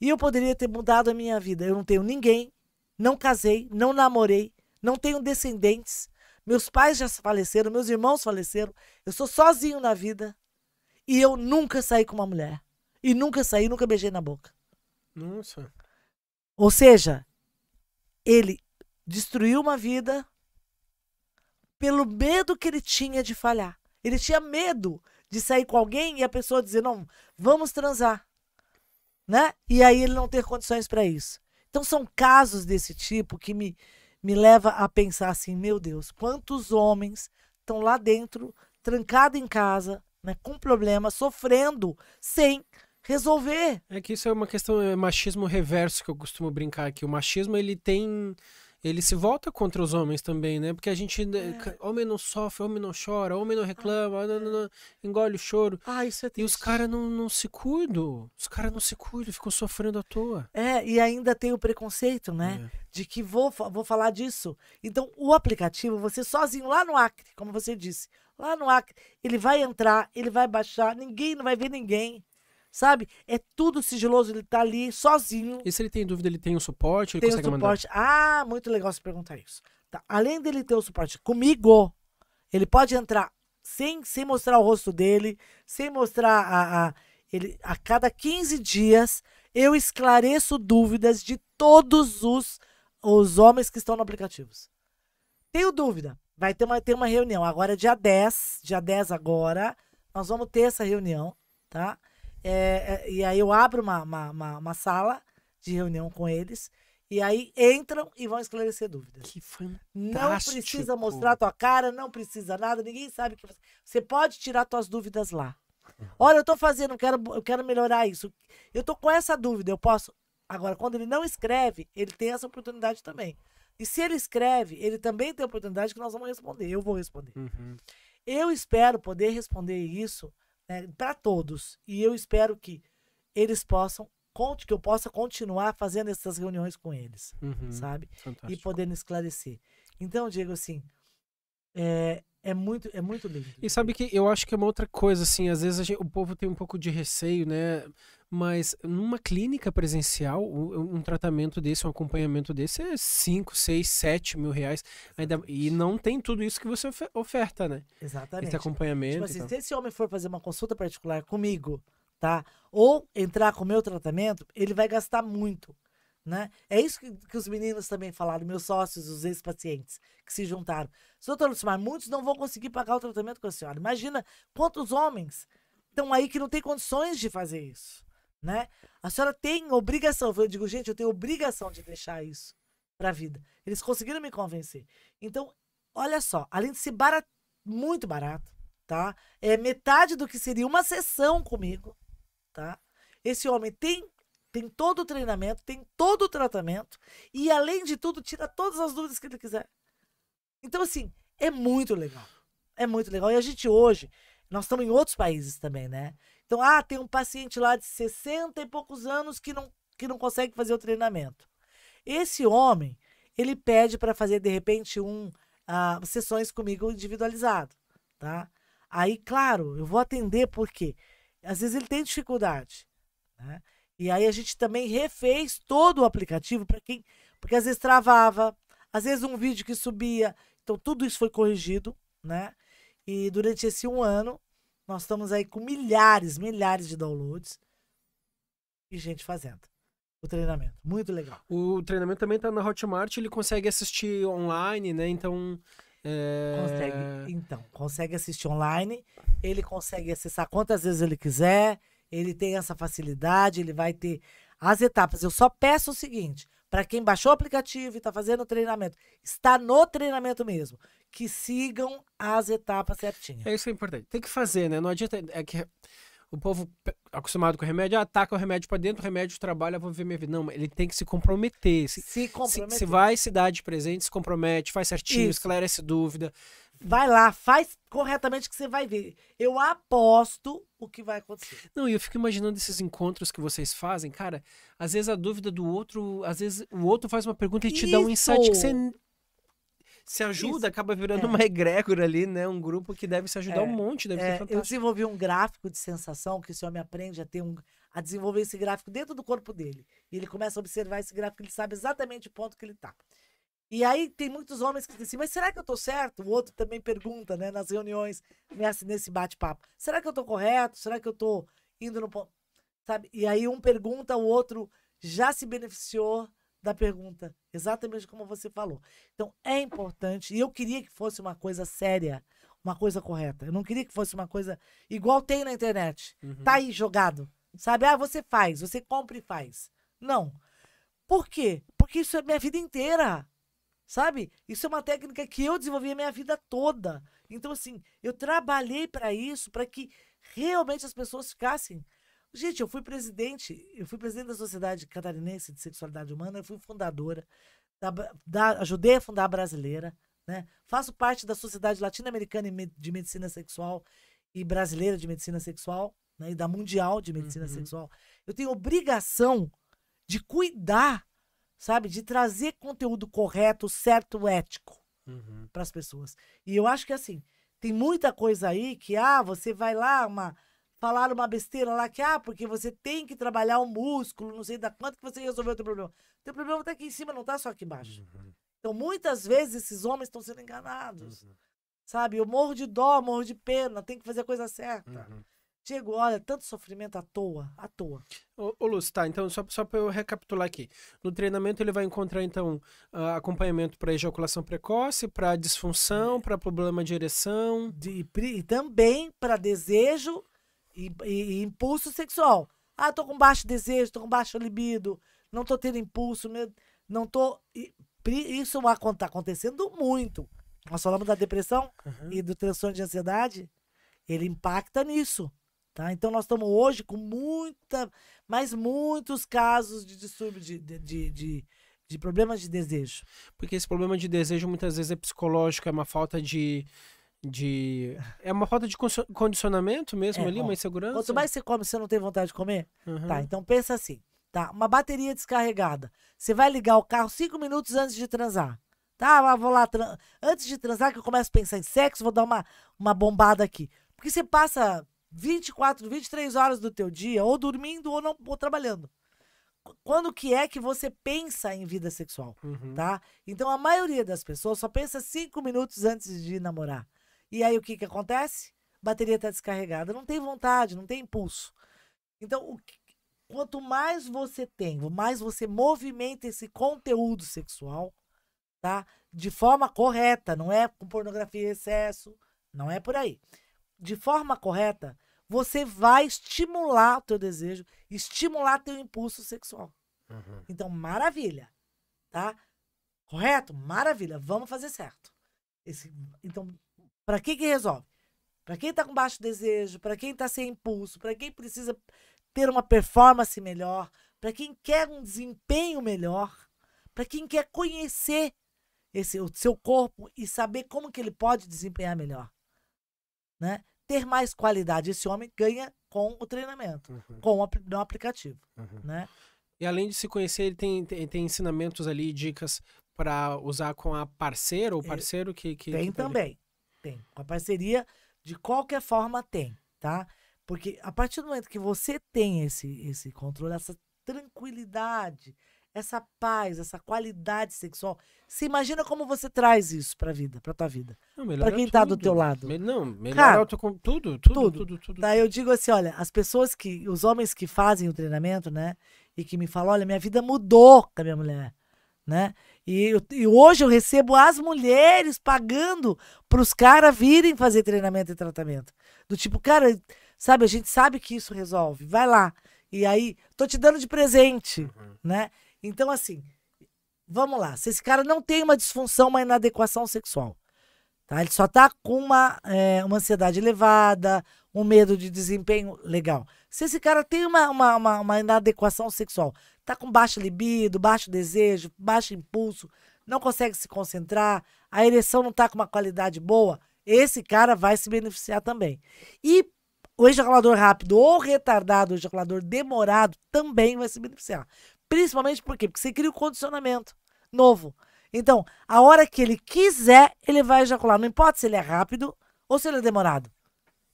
E eu poderia ter mudado a minha vida. Eu não tenho ninguém, não casei, não namorei, não tenho descendentes. Meus pais já faleceram, meus irmãos faleceram. Eu sou sozinho na vida. E eu nunca saí com uma mulher. E nunca saí, nunca beijei na boca. Nossa. Ou seja, ele destruiu uma vida, pelo medo que ele tinha de falhar. Ele tinha medo de sair com alguém e a pessoa dizer: não, vamos transar. Né? E aí ele não ter condições para isso. Então são casos desse tipo que me, me leva a pensar assim: meu Deus, quantos homens estão lá dentro, trancado em casa, né, com problema, sofrendo, sem resolver. É que isso é uma questão, é machismo reverso que eu costumo brincar aqui. O machismo ele tem ele se volta contra os homens também, né? Porque a gente. É. Homem não sofre, homem não chora, homem não ah. reclama, ah, não, não, não, engole o choro. Ah, isso é triste. E os caras não, não se cuidam. Os caras não se cuidam, ficam sofrendo à toa. É, e ainda tem o preconceito, né? É. De que vou, vou falar disso. Então, o aplicativo, você sozinho lá no Acre, como você disse, lá no Acre, ele vai entrar, ele vai baixar, ninguém não vai ver ninguém sabe? É tudo sigiloso, ele tá ali sozinho. E se ele tem dúvida, ele tem o suporte, ele tem consegue o suporte. Mandar. Ah, muito legal você perguntar isso. Tá. Além dele ter o suporte comigo, ele pode entrar sem, sem mostrar o rosto dele, sem mostrar a, a ele a cada 15 dias eu esclareço dúvidas de todos os os homens que estão no aplicativos. Tenho dúvida. Vai ter uma, ter uma reunião. Agora é dia 10. Dia 10 agora. Nós vamos ter essa reunião, tá? É, é, e aí eu abro uma, uma, uma, uma sala de reunião com eles. E aí entram e vão esclarecer dúvidas. Que fantástico. Não precisa mostrar tua cara, não precisa nada, ninguém sabe que você. Você pode tirar tuas dúvidas lá. Olha, eu estou fazendo, eu quero, eu quero melhorar isso. Eu estou com essa dúvida, eu posso. Agora, quando ele não escreve, ele tem essa oportunidade também. E se ele escreve, ele também tem a oportunidade que nós vamos responder. Eu vou responder. Uhum. Eu espero poder responder isso né, para todos. E eu espero que eles possam que eu possa continuar fazendo essas reuniões com eles, uhum, sabe? Fantástico. E podendo esclarecer. Então, Diego, assim, é, é muito, é muito lindo. E sabe que eu acho que é uma outra coisa, assim, às vezes gente, o povo tem um pouco de receio, né? Mas numa clínica presencial, um, um tratamento desse, um acompanhamento desse é 5, 6, 7 mil reais. Ainda, e não tem tudo isso que você oferta, né? Exatamente. Esse acompanhamento. Tipo assim, se esse homem for fazer uma consulta particular comigo, tá? Ou entrar com o meu tratamento, ele vai gastar muito. Né? É isso que, que, os meninos também falaram, meus sócios, os ex-pacientes que se juntaram. Doutora Lucimar, muitos não vão conseguir pagar o tratamento com a senhora. Imagina quantos homens estão aí que não têm condições de fazer isso. Né? A senhora tem obrigação. Eu digo, gente, eu tenho obrigação de deixar isso para a vida. Eles conseguiram me convencer. Então, olha só, além de ser barato, muito barato, tá? É metade do que seria uma sessão comigo, tá? Esse homem tem tem todo o treinamento, tem todo o tratamento e, além de tudo, tira todas as dúvidas que ele quiser. Então, assim, é muito legal. É muito legal. E a gente hoje, nós estamos em outros países também, né? Então, ah, tem um paciente lá de 60 e poucos anos que não, que não consegue fazer o treinamento. Esse homem, ele pede para fazer, de repente, um ah, sessões comigo individualizado, tá? Aí, claro, eu vou atender porque às vezes ele tem dificuldade, né? E aí a gente também refez todo o aplicativo para quem. Porque às vezes travava, às vezes um vídeo que subia. Então tudo isso foi corrigido, né? E durante esse um ano, nós estamos aí com milhares, milhares de downloads e gente fazendo o treinamento. Muito legal. O treinamento também está na Hotmart, ele consegue assistir online, né? Então. É... Consegue, então, consegue assistir online, ele consegue acessar quantas vezes ele quiser. Ele tem essa facilidade, ele vai ter as etapas. Eu só peço o seguinte: para quem baixou o aplicativo e está fazendo o treinamento, está no treinamento mesmo, que sigam as etapas certinhas. É isso que é importante. Tem que fazer, né? Não adianta. É que o povo acostumado com remédio, ataca o remédio ah, para dentro, o remédio trabalha, vou viver minha vida. Não, ele tem que se comprometer. Se, se comprometer. Se, se vai, se dá de presente, se compromete, faz certinho, Isso. esclarece dúvida. Vai lá, faz corretamente que você vai ver. Eu aposto o que vai acontecer. Não, e eu fico imaginando esses encontros que vocês fazem, cara. Às vezes a dúvida do outro, às vezes o outro faz uma pergunta e Isso. te dá um insight que você se ajuda, Isso. acaba virando é. uma egrégora ali, né? Um grupo que deve se ajudar é. um monte, deve é. Eu desenvolvi um gráfico de sensação que esse homem aprende a ter um a desenvolver esse gráfico dentro do corpo dele. E ele começa a observar esse gráfico, ele sabe exatamente o ponto que ele está. E aí tem muitos homens que dizem assim, mas será que eu estou certo? O outro também pergunta, né, nas reuniões, nesse bate-papo. Será que eu estou correto? Será que eu estou indo no ponto? Sabe? E aí um pergunta, o outro já se beneficiou da pergunta, exatamente como você falou. Então, é importante, e eu queria que fosse uma coisa séria, uma coisa correta. Eu não queria que fosse uma coisa igual tem na internet. Tá uhum. Tá aí jogado. Sabe? Ah, você faz, você compra e faz. Não. Por quê? Porque isso é minha vida inteira. Sabe? Isso é uma técnica que eu desenvolvi a minha vida toda. Então, assim, eu trabalhei para isso, para que realmente as pessoas ficassem Gente, eu fui presidente, eu fui presidente da Sociedade Catarinense de Sexualidade Humana, eu fui fundadora, da, da, ajudei a fundar a Brasileira, né? faço parte da Sociedade Latino-Americana de Medicina Sexual e Brasileira de Medicina Sexual, né? e da Mundial de Medicina uhum. Sexual. Eu tenho obrigação de cuidar, sabe, de trazer conteúdo correto, certo, ético uhum. para as pessoas. E eu acho que assim, tem muita coisa aí que, ah, você vai lá, uma falaram uma besteira lá que, ah, porque você tem que trabalhar o músculo, não sei da quanto que você resolveu o teu problema. O teu problema tá aqui em cima, não tá só aqui embaixo. Uhum. Então, muitas vezes, esses homens estão sendo enganados. Uhum. Sabe? Eu morro de dó, morro de pena, tem que fazer a coisa certa. Uhum. Diego, olha, tanto sofrimento à toa, à toa. Ô, ô Lúcio, tá, então só, só para eu recapitular aqui. No treinamento ele vai encontrar, então, uh, acompanhamento para ejaculação precoce, para disfunção, é. para problema de ereção. De, e também para desejo e, e, impulso sexual. Ah, tô com baixo desejo, tô com baixo libido, não tô tendo impulso, não tô. Isso é tá acontecendo muito. Nós falamos da depressão uhum. e do transtorno de ansiedade, ele impacta nisso. Tá? Então nós estamos hoje com muita, mas muitos casos de distúrbio de, de, de, de de problemas de desejo. Porque esse problema de desejo muitas vezes é psicológico, é uma falta de, de. É uma falta de condicionamento mesmo é, ali, ó, uma insegurança? Quanto mais você come, você não tem vontade de comer? Uhum. Tá, então pensa assim, tá? Uma bateria descarregada. Você vai ligar o carro cinco minutos antes de transar. Tá, ah, vou lá. Antes de transar, que eu começo a pensar em sexo, vou dar uma, uma bombada aqui. Porque você passa 24, 23 horas do teu dia, ou dormindo, ou não ou trabalhando. Quando que é que você pensa em vida sexual, uhum. tá? Então, a maioria das pessoas só pensa cinco minutos antes de namorar. E aí o que, que acontece? bateria está descarregada. Não tem vontade, não tem impulso. Então, que, quanto mais você tem, mais você movimenta esse conteúdo sexual, tá? De forma correta, não é com pornografia em excesso, não é por aí. De forma correta, você vai estimular o teu desejo, estimular teu impulso sexual. Uhum. Então, maravilha, tá? Correto? Maravilha, vamos fazer certo. Esse, então, para quem que resolve? Para quem está com baixo desejo, para quem está sem impulso, para quem precisa ter uma performance melhor, para quem quer um desempenho melhor, para quem quer conhecer esse o seu corpo e saber como que ele pode desempenhar melhor, né? Ter mais qualidade. Esse homem ganha com o treinamento, uhum. com o aplicativo, uhum. né? E além de se conhecer, ele tem, tem, tem ensinamentos ali, dicas para usar com a parceira ou é, parceiro que, que tem que tipo tá também. Tem. Com a parceria, de qualquer forma, tem, tá? Porque a partir do momento que você tem esse, esse controle, essa tranquilidade, essa paz, essa qualidade sexual. Se imagina como você traz isso pra vida, pra tua vida. para quem está do teu lado. Me, não, melhor Cara, eu tô com tudo, tudo, tudo, tudo, tudo. Tá, Daí eu digo assim, olha, as pessoas que, os homens que fazem o treinamento, né, e que me falam, olha, minha vida mudou com a minha mulher, né? E, e hoje eu recebo as mulheres pagando para os caras virem fazer treinamento e tratamento. Do tipo, cara, sabe, a gente sabe que isso resolve, vai lá. E aí, tô te dando de presente, uhum. né? Então, assim, vamos lá. Se esse cara não tem uma disfunção, uma inadequação sexual, tá? Ele só tá com uma, é, uma ansiedade elevada, um medo de desempenho legal. Se esse cara tem uma, uma, uma, uma inadequação sexual, Tá com baixa libido, baixo desejo, baixo impulso, não consegue se concentrar, a ereção não tá com uma qualidade boa, esse cara vai se beneficiar também. E o ejaculador rápido ou retardado, o ejaculador demorado, também vai se beneficiar. Principalmente por quê? Porque você cria um condicionamento novo. Então, a hora que ele quiser, ele vai ejacular. Não importa se ele é rápido ou se ele é demorado.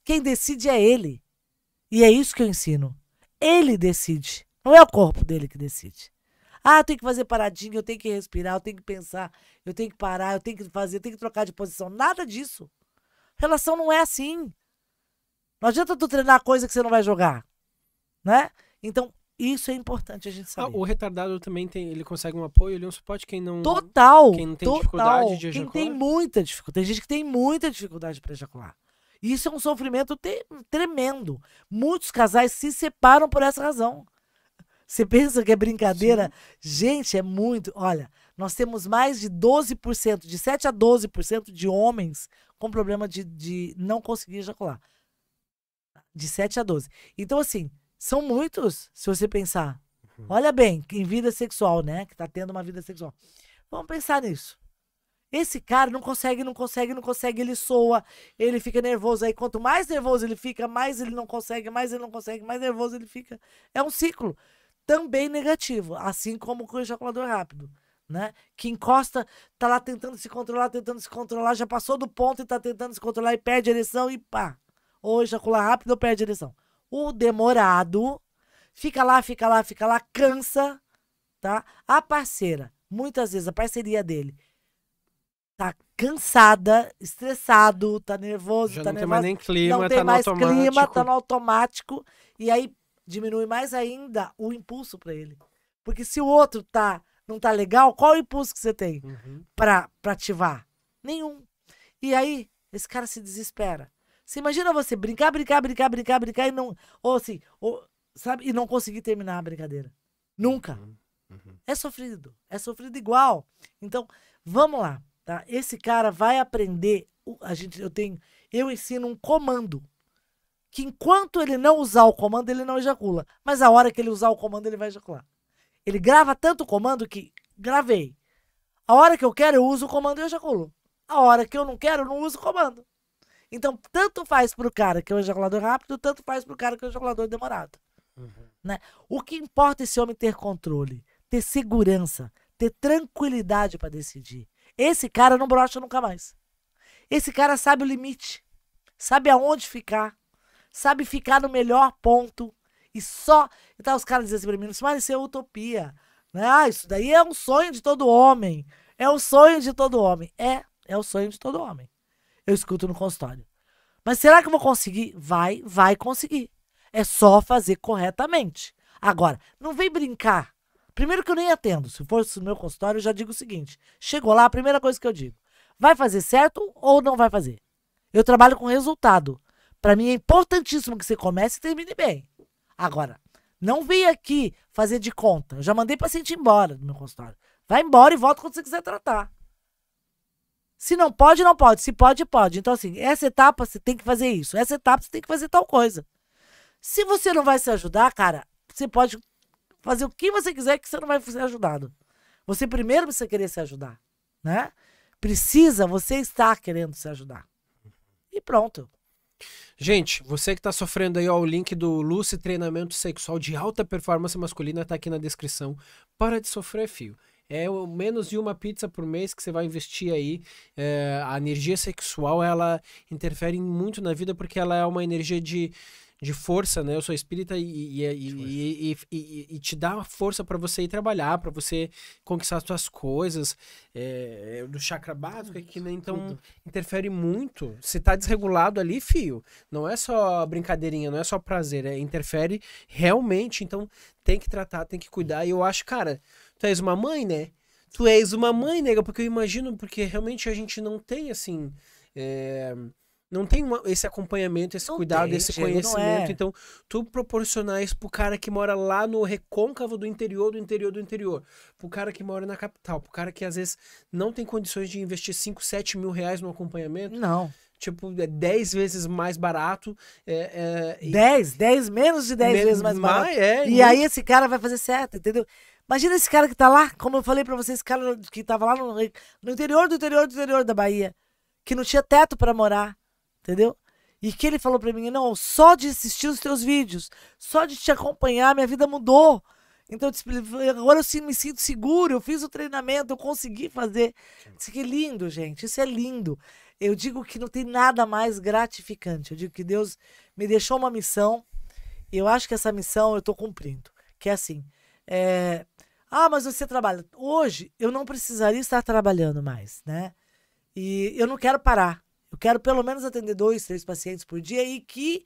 Quem decide é ele. E é isso que eu ensino. Ele decide. Não é o corpo dele que decide. Ah, eu tenho que fazer paradinha, eu tenho que respirar, eu tenho que pensar, eu tenho que parar, eu tenho que fazer, eu tenho que trocar de posição. Nada disso. Relação não é assim. Não adianta tu treinar coisa que você não vai jogar, né? Então, isso é importante a gente ah, saber. Ah, o retardado também tem, ele consegue um apoio, ele é um suporte quem não Total. Quem não tem total. dificuldade de ejacular. Quem tem muita dificuldade, tem gente que tem muita dificuldade para ejacular. Isso é um sofrimento tremendo. Muitos casais se separam por essa razão. Você pensa que é brincadeira? Sim. Gente, é muito. Olha, nós temos mais de 12%, de 7 a 12% de homens com problema de, de não conseguir ejacular. De 7 a 12. Então, assim, são muitos, se você pensar. Uhum. Olha bem, em vida sexual, né? Que tá tendo uma vida sexual. Vamos pensar nisso. Esse cara não consegue, não consegue, não consegue, ele soa, ele fica nervoso. Aí quanto mais nervoso ele fica, mais ele não consegue, mais ele não consegue, mais nervoso ele fica. É um ciclo também negativo, assim como com o ejaculador rápido. Né? Que encosta, tá lá tentando se controlar, tentando se controlar, já passou do ponto e tá tentando se controlar e perde a ereção e pá. Ou ejacula rápido ou perde a ereção. O demorado fica lá, fica lá, fica lá, cansa, tá? A parceira, muitas vezes a parceria dele tá cansada, estressado, tá nervoso, já tá não nervoso. Tem mais nem clima, não tá tem tá mais clima, tá no automático. E aí diminui mais ainda o impulso para ele. Porque se o outro tá não tá legal, qual o impulso que você tem uhum. para ativar? Nenhum. E aí, esse cara se desespera. Você imagina você brincar, brincar, brincar, brincar, brincar e não. Ou assim, ou, sabe, e não conseguir terminar a brincadeira. Nunca. Uhum. Uhum. É sofrido. É sofrido igual. Então, vamos lá. Tá? Esse cara vai aprender. A gente, eu tenho. Eu ensino um comando que enquanto ele não usar o comando, ele não ejacula. Mas a hora que ele usar o comando, ele vai ejacular. Ele grava tanto o comando que gravei. A hora que eu quero, eu uso o comando e eu ejaculo. A hora que eu não quero, eu não uso o comando. Então, tanto faz pro cara que é um ejaculador rápido, tanto faz pro cara que é um ejaculador demorado. Uhum. Né? O que importa é esse homem ter controle, ter segurança, ter tranquilidade para decidir. Esse cara não brocha nunca mais. Esse cara sabe o limite, sabe aonde ficar, sabe ficar no melhor ponto e só. Então os caras dizem assim pra mim, isso parece é utopia. Né? Ah, isso daí é um sonho de todo homem. É o um sonho de todo homem. É, é o sonho de todo homem. Eu escuto no consultório. Mas será que eu vou conseguir? Vai, vai conseguir. É só fazer corretamente. Agora, não vem brincar. Primeiro que eu nem atendo. Se fosse no meu consultório, eu já digo o seguinte: chegou lá, a primeira coisa que eu digo: vai fazer certo ou não vai fazer? Eu trabalho com resultado. Para mim é importantíssimo que você comece e termine bem. Agora, não vem aqui fazer de conta. Eu já mandei paciente embora do meu consultório. Vai embora e volta quando você quiser tratar. Se não pode, não pode. Se pode, pode. Então, assim, essa etapa você tem que fazer isso. Essa etapa você tem que fazer tal coisa. Se você não vai se ajudar, cara, você pode fazer o que você quiser que você não vai ser ajudado. Você primeiro precisa querer se ajudar, né? Precisa você estar querendo se ajudar. E pronto. Gente, você que está sofrendo aí, ó, o link do Lucy Treinamento Sexual de Alta Performance Masculina está aqui na descrição. Para de sofrer, fio. É menos de uma pizza por mês que você vai investir aí. É, a energia sexual, ela interfere muito na vida porque ela é uma energia de de força, né? Eu sou espírita e, e, e, é, e te dá força para você ir trabalhar, para você conquistar as suas coisas. É, do chakra básico é que né? Então Tudo. interfere muito. Se tá desregulado ali, fio, não é só brincadeirinha, não é só prazer, é, interfere realmente. Então tem que tratar, tem que cuidar. E eu acho, cara, tu és uma mãe, né? Tu és uma mãe, nega, porque eu imagino, porque realmente a gente não tem assim. É, não tem uma, esse acompanhamento, esse não cuidado, tem, esse conhecimento. É. Então, tu proporcionar isso pro cara que mora lá no recôncavo do interior, do interior, do interior. Pro cara que mora na capital. Pro cara que às vezes não tem condições de investir 5, 7 mil reais no acompanhamento. Não. Tipo, é 10 vezes mais barato. É, é, 10, menos de 10 vezes mais barato. Mais, é, e aí esse cara vai fazer certo, entendeu? Imagina esse cara que tá lá, como eu falei para vocês, esse cara que tava lá no, no interior do interior do interior da Bahia, que não tinha teto para morar Entendeu? E que ele falou para mim: não, só de assistir os teus vídeos, só de te acompanhar, minha vida mudou. Então agora eu me sinto seguro, eu fiz o treinamento, eu consegui fazer. Isso que é lindo, gente, isso é lindo. Eu digo que não tem nada mais gratificante. Eu digo que Deus me deixou uma missão e eu acho que essa missão eu estou cumprindo. Que é assim: é... ah, mas você trabalha. Hoje eu não precisaria estar trabalhando mais, né? E eu não quero parar. Eu quero pelo menos atender dois, três pacientes por dia e que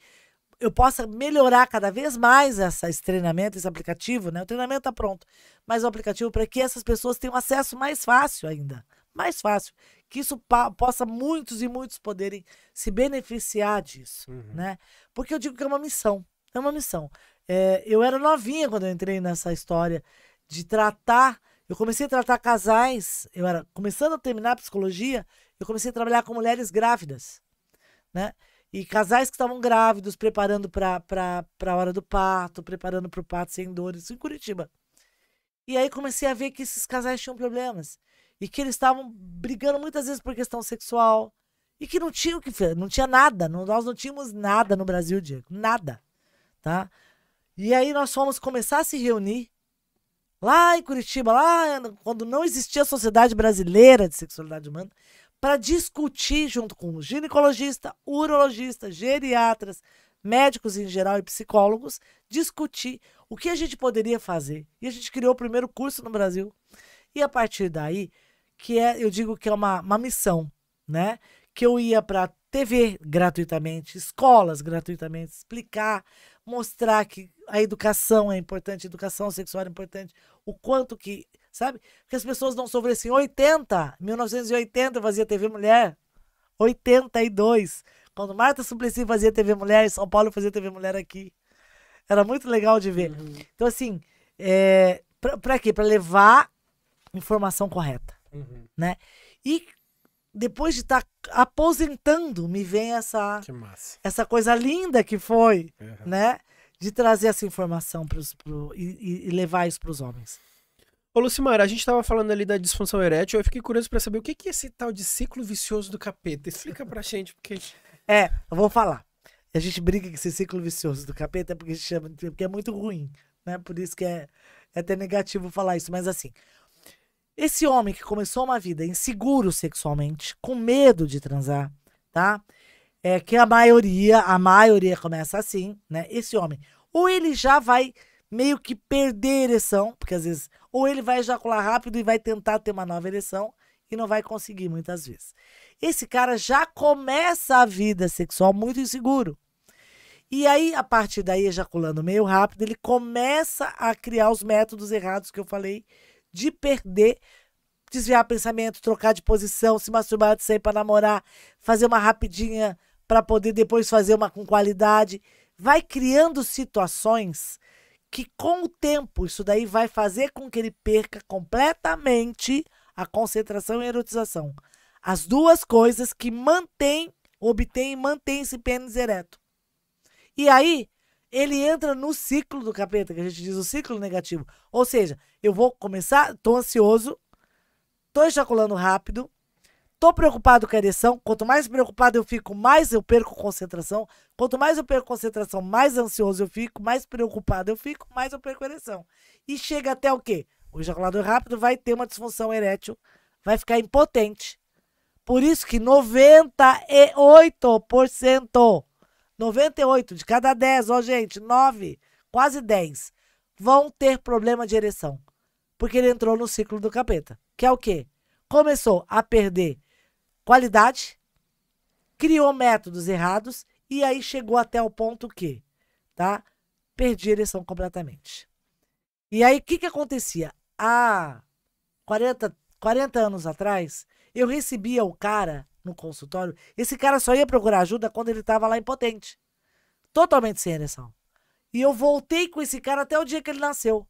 eu possa melhorar cada vez mais essa, esse treinamento, esse aplicativo, né? O treinamento está pronto, mas o aplicativo para que essas pessoas tenham acesso mais fácil ainda. Mais fácil. Que isso possa muitos e muitos poderem se beneficiar disso, uhum. né? Porque eu digo que é uma missão. É uma missão. É, eu era novinha quando eu entrei nessa história de tratar eu comecei a tratar casais, eu era começando a terminar a psicologia, eu comecei a trabalhar com mulheres grávidas, né? E casais que estavam grávidos, preparando para a hora do parto, preparando para o parto sem dores, isso em Curitiba. E aí comecei a ver que esses casais tinham problemas e que eles estavam brigando muitas vezes por questão sexual e que não tinha o que não tinha nada, não, nós não tínhamos nada no Brasil, Diego, nada, tá? E aí nós fomos começar a se reunir lá em Curitiba, lá quando não existia a Sociedade Brasileira de Sexualidade Humana, para discutir junto com ginecologista, urologista, geriatras, médicos em geral e psicólogos, discutir o que a gente poderia fazer. E a gente criou o primeiro curso no Brasil. E a partir daí, que é, eu digo que é uma, uma missão, né? Que eu ia para TV gratuitamente, escolas gratuitamente, explicar mostrar que a educação é importante, a educação sexual é importante, o quanto que, sabe? Porque as pessoas não sofrem Assim, 80, 1980 eu fazia TV Mulher, 82, quando Marta Suplicy fazia TV Mulher, em São Paulo fazia TV Mulher aqui. Era muito legal de ver. Uhum. Então, assim, é, pra, pra quê? Pra levar informação correta, uhum. né? E depois de estar tá aposentando, me vem essa essa coisa linda que foi, uhum. né? De trazer essa informação pros, pro, e, e levar isso para os homens. Ô, Lucimar, a gente estava falando ali da disfunção erétil, eu fiquei curioso para saber o que, que é esse tal de ciclo vicioso do capeta. Explica a gente, porque. É, eu vou falar. A gente briga com esse ciclo vicioso do capeta é porque, chama, porque é muito ruim, né? Por isso que é, é até negativo falar isso. Mas assim, esse homem que começou uma vida inseguro sexualmente, com medo de transar, tá? É que a maioria, a maioria começa assim, né? Esse homem, ou ele já vai meio que perder a ereção, porque às vezes, ou ele vai ejacular rápido e vai tentar ter uma nova ereção e não vai conseguir muitas vezes. Esse cara já começa a vida sexual muito inseguro. E aí, a partir daí, ejaculando meio rápido, ele começa a criar os métodos errados que eu falei de perder, desviar pensamento, trocar de posição, se masturbar de sair para namorar, fazer uma rapidinha para poder depois fazer uma com qualidade. Vai criando situações que com o tempo isso daí vai fazer com que ele perca completamente a concentração e a erotização. As duas coisas que mantém, obtém e mantém esse pênis ereto. E aí, ele entra no ciclo do capeta, que a gente diz o ciclo negativo. Ou seja, eu vou começar, tô ansioso, tô ejaculando rápido, tô preocupado com a ereção. Quanto mais preocupado eu fico, mais eu perco concentração. Quanto mais eu perco concentração, mais ansioso eu fico, mais preocupado eu fico, mais eu perco a ereção. E chega até o quê? O ejaculador rápido vai ter uma disfunção erétil, vai ficar impotente. Por isso que 98% 98 de cada 10, ó, gente, 9, quase 10, vão ter problema de ereção. Porque ele entrou no ciclo do capeta. Que é o quê? Começou a perder qualidade, criou métodos errados e aí chegou até o ponto que, tá? Perdi a ereção completamente. E aí, o que, que acontecia? Há 40, 40 anos atrás, eu recebia o cara no consultório, esse cara só ia procurar ajuda quando ele estava lá impotente. Totalmente sem ereção. E eu voltei com esse cara até o dia que ele nasceu.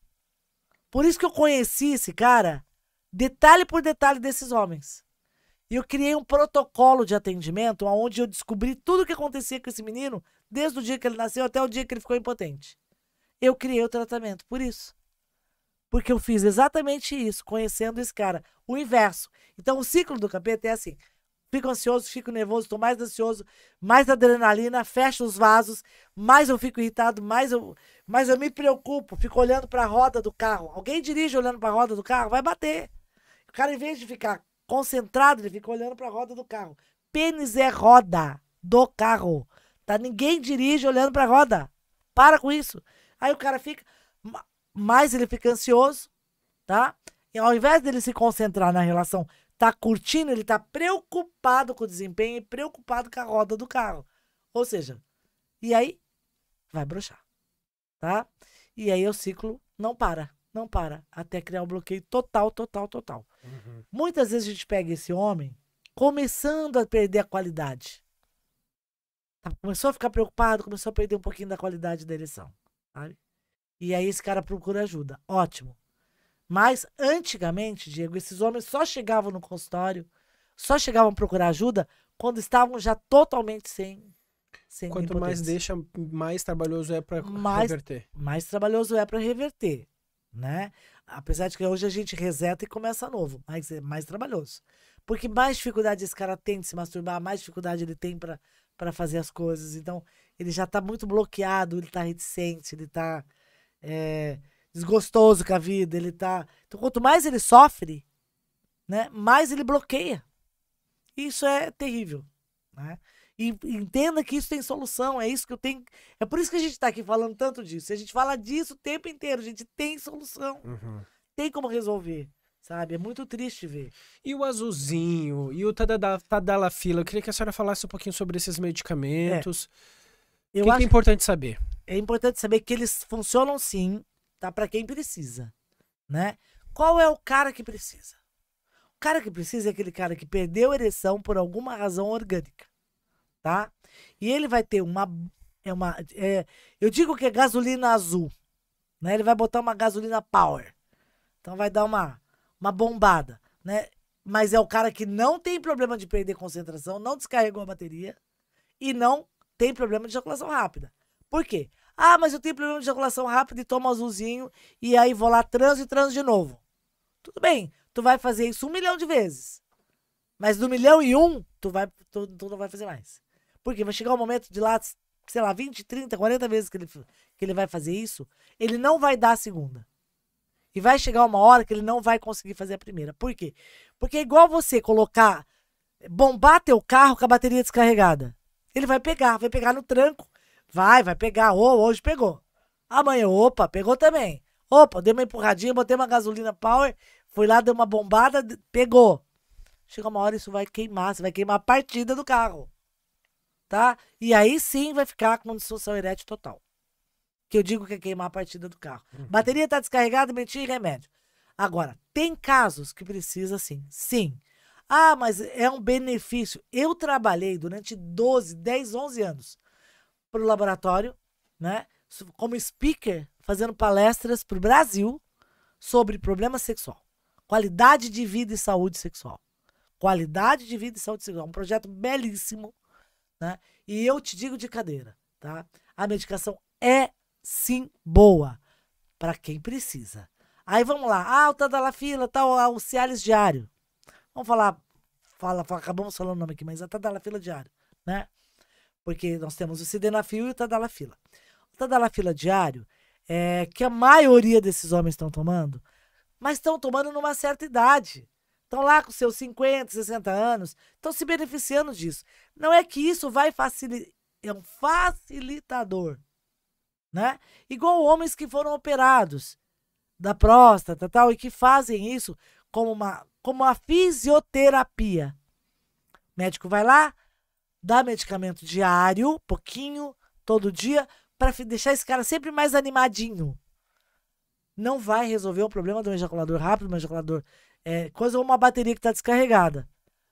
Por isso que eu conheci esse cara, detalhe por detalhe desses homens. E eu criei um protocolo de atendimento onde eu descobri tudo o que acontecia com esse menino, desde o dia que ele nasceu até o dia que ele ficou impotente. Eu criei o tratamento por isso. Porque eu fiz exatamente isso, conhecendo esse cara. O inverso. Então, o ciclo do capeta é assim: Fico ansioso, fico nervoso, estou mais ansioso, mais adrenalina, fecho os vasos, mais eu fico irritado, mais eu, mais eu me preocupo, fico olhando para a roda do carro. Alguém dirige olhando para a roda do carro, vai bater. O cara em vez de ficar concentrado, ele fica olhando para a roda do carro. Pênis é roda do carro. Tá ninguém dirige olhando para a roda. Para com isso. Aí o cara fica mais ele fica ansioso, tá? E ao invés dele se concentrar na relação tá curtindo, ele tá preocupado com o desempenho e preocupado com a roda do carro. Ou seja, e aí vai brochar, tá? E aí o ciclo não para, não para, até criar um bloqueio total, total, total. Uhum. Muitas vezes a gente pega esse homem começando a perder a qualidade. Tá, começou a ficar preocupado, começou a perder um pouquinho da qualidade da ereção, sabe? E aí esse cara procura ajuda. Ótimo. Mas antigamente, Diego, esses homens só chegavam no consultório, só chegavam procurar ajuda quando estavam já totalmente sem. sem Quanto mais deixa, mais trabalhoso é para reverter. Mais trabalhoso é para reverter, né? Apesar de que hoje a gente reseta e começa novo, mas é mais trabalhoso. Porque mais dificuldade esse cara tem de se masturbar, mais dificuldade ele tem para fazer as coisas. Então, ele já está muito bloqueado, ele está reticente, ele está. É, eh, desgostoso com a vida, ele tá. Então, quanto mais ele sofre, né, mais ele bloqueia. Isso é terrível, né? E entenda que isso tem solução, é isso que eu tenho. É por isso que a gente está aqui falando tanto disso. A gente fala disso o tempo inteiro, a gente tem solução. Uhum. Tem como resolver, sabe? É muito triste ver. E o azulzinho, e o tadalafila, eu queria que a senhora falasse um pouquinho sobre esses medicamentos. É. Eu o que, acho que é importante saber? É importante saber que eles funcionam sim, tá para quem precisa, né? Qual é o cara que precisa? O cara que precisa é aquele cara que perdeu a ereção por alguma razão orgânica, tá? E ele vai ter uma é uma é, eu digo que é gasolina azul, né? Ele vai botar uma gasolina power. Então vai dar uma uma bombada, né? Mas é o cara que não tem problema de perder concentração, não descarregou a bateria e não tem problema de ejaculação rápida. Por quê? Ah, mas eu tenho problema de ejaculação rápida e tomo azulzinho e aí vou lá trans e trans de novo. Tudo bem, tu vai fazer isso um milhão de vezes. Mas do milhão e um, tu, vai, tu, tu não vai fazer mais. Porque vai chegar um momento de lá, sei lá, 20, 30, 40 vezes que ele, que ele vai fazer isso, ele não vai dar a segunda. E vai chegar uma hora que ele não vai conseguir fazer a primeira. Por quê? Porque é igual você colocar, bombar teu carro com a bateria descarregada. Ele vai pegar, vai pegar no tranco Vai, vai pegar. Oh, hoje pegou. Amanhã, opa, pegou também. Opa, dei uma empurradinha, botei uma gasolina power, fui lá, dei uma bombada, pegou. Chega uma hora isso vai queimar, você vai queimar a partida do carro. Tá? E aí sim vai ficar com uma disfunção erétil total. Que eu digo que é queimar a partida do carro. Uhum. Bateria tá descarregada, meti remédio. Agora, tem casos que precisa sim. Sim. Ah, mas é um benefício. Eu trabalhei durante 12, 10, 11 anos para o laboratório, né? Como speaker, fazendo palestras para o Brasil sobre problema sexual, qualidade de vida e saúde sexual. Qualidade de vida e saúde sexual. Um projeto belíssimo, né? E eu te digo de cadeira, tá? A medicação é sim boa para quem precisa. Aí vamos lá. Ah, o Tadalafila, tal, tá, o Cialis diário. Vamos falar, fala, fala, acabamos falando o nome aqui, mas a é Tadalafila diário, né? porque nós temos o Sildenafil e o Tadalafila. O Tadalafila diário, é, que a maioria desses homens estão tomando, mas estão tomando numa certa idade. Estão lá com seus 50, 60 anos, estão se beneficiando disso. Não é que isso vai facilitar, é um facilitador, né? Igual homens que foram operados da próstata tal e que fazem isso como uma como a fisioterapia. O médico vai lá, dá medicamento diário, pouquinho, todo dia, para deixar esse cara sempre mais animadinho. Não vai resolver o problema do ejaculador rápido, ejaculador é, coisa ou uma bateria que está descarregada.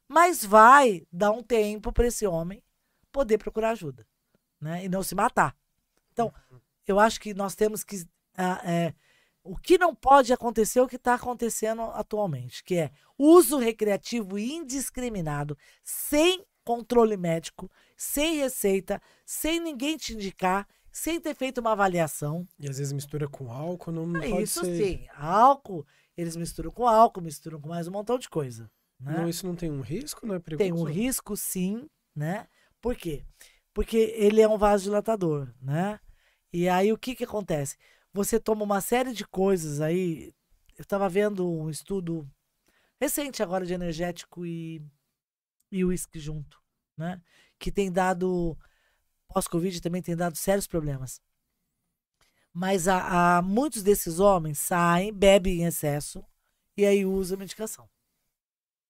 Mas vai dar um tempo para esse homem poder procurar ajuda, né? E não se matar. Então, uhum. eu acho que nós temos que ah, é, o que não pode acontecer é o que está acontecendo atualmente, que é uso recreativo indiscriminado, sem controle médico, sem receita, sem ninguém te indicar, sem ter feito uma avaliação. E às vezes mistura com álcool, não é, pode isso ser. sim, álcool, eles misturam com álcool, misturam com mais um montão de coisa. Né? Não, isso não tem um risco, não é perigoso? Tem um risco, sim, né? Por quê? Porque ele é um vasodilatador, né? E aí o que que acontece? Você toma uma série de coisas aí. Eu estava vendo um estudo recente agora de energético e e o uísque junto, né? Que tem dado, pós-Covid também tem dado sérios problemas. Mas a, a, muitos desses homens saem, bebem em excesso e aí usam medicação,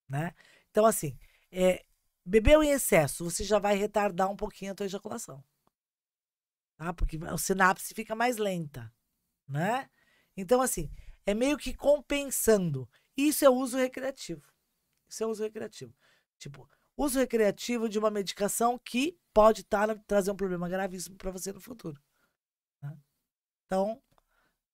né? Então, assim, é, bebeu em excesso, você já vai retardar um pouquinho a tua ejaculação. Tá? Porque a sinapse fica mais lenta, né? Então, assim, é meio que compensando. Isso é uso recreativo. Isso é uso recreativo. Tipo, uso recreativo de uma medicação que pode tá, trazer um problema gravíssimo para você no futuro. Né? Então,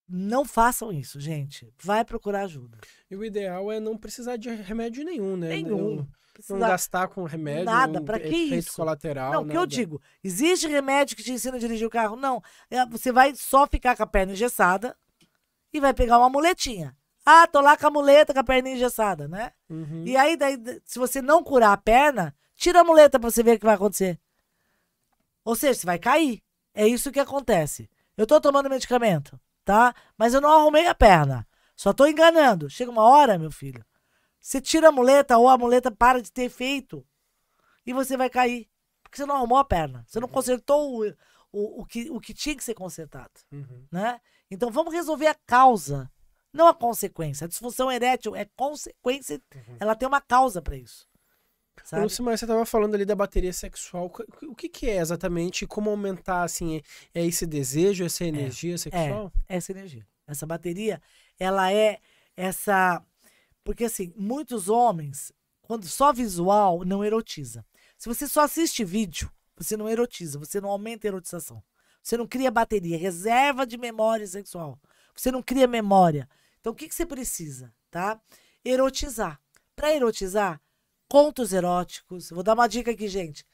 não façam isso, gente. Vai procurar ajuda. E o ideal é não precisar de remédio nenhum, né? Nenhum. Não, não gastar com remédio. Nada, para que isso? colateral. Não, o que eu digo, existe remédio que te ensina a dirigir o carro? Não. É, você vai só ficar com a perna engessada e vai pegar uma muletinha. Ah, tô lá com a muleta, com a perna engessada, né? Uhum. E aí, daí, se você não curar a perna, tira a muleta pra você ver o que vai acontecer. Ou seja, você vai cair. É isso que acontece. Eu tô tomando medicamento, tá? Mas eu não arrumei a perna. Só tô enganando. Chega uma hora, meu filho. Você tira a muleta ou a muleta para de ter efeito. E você vai cair. Porque você não arrumou a perna. Você não uhum. consertou o, o, o, que, o que tinha que ser consertado. Uhum. Né? Então vamos resolver a causa não a consequência. A disfunção erétil é consequência, uhum. ela tem uma causa para isso. Sabe? Lucimar, você estava falando ali da bateria sexual. O que, que é exatamente? Como aumentar assim? É esse desejo, essa é, energia é, sexual? É, essa energia. Essa bateria, ela é essa. Porque assim, muitos homens, quando só visual, não erotiza. Se você só assiste vídeo, você não erotiza, você não aumenta a erotização. Você não cria bateria, reserva de memória sexual. Você não cria memória. Então, o que, que você precisa, tá? Erotizar. Para erotizar, contos eróticos. Vou dar uma dica aqui, gente.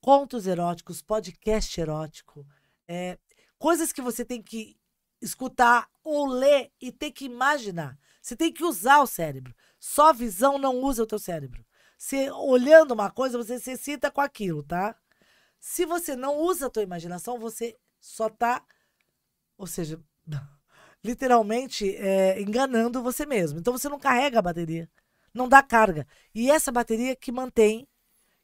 Contos eróticos, podcast erótico. É, coisas que você tem que escutar ou ler e ter que imaginar. Você tem que usar o cérebro. Só visão não usa o teu cérebro. Você, olhando uma coisa, você se excita com aquilo, tá? Se você não usa a tua imaginação, você só tá... Ou seja... literalmente é, enganando você mesmo. Então você não carrega a bateria, não dá carga. E essa bateria que mantém,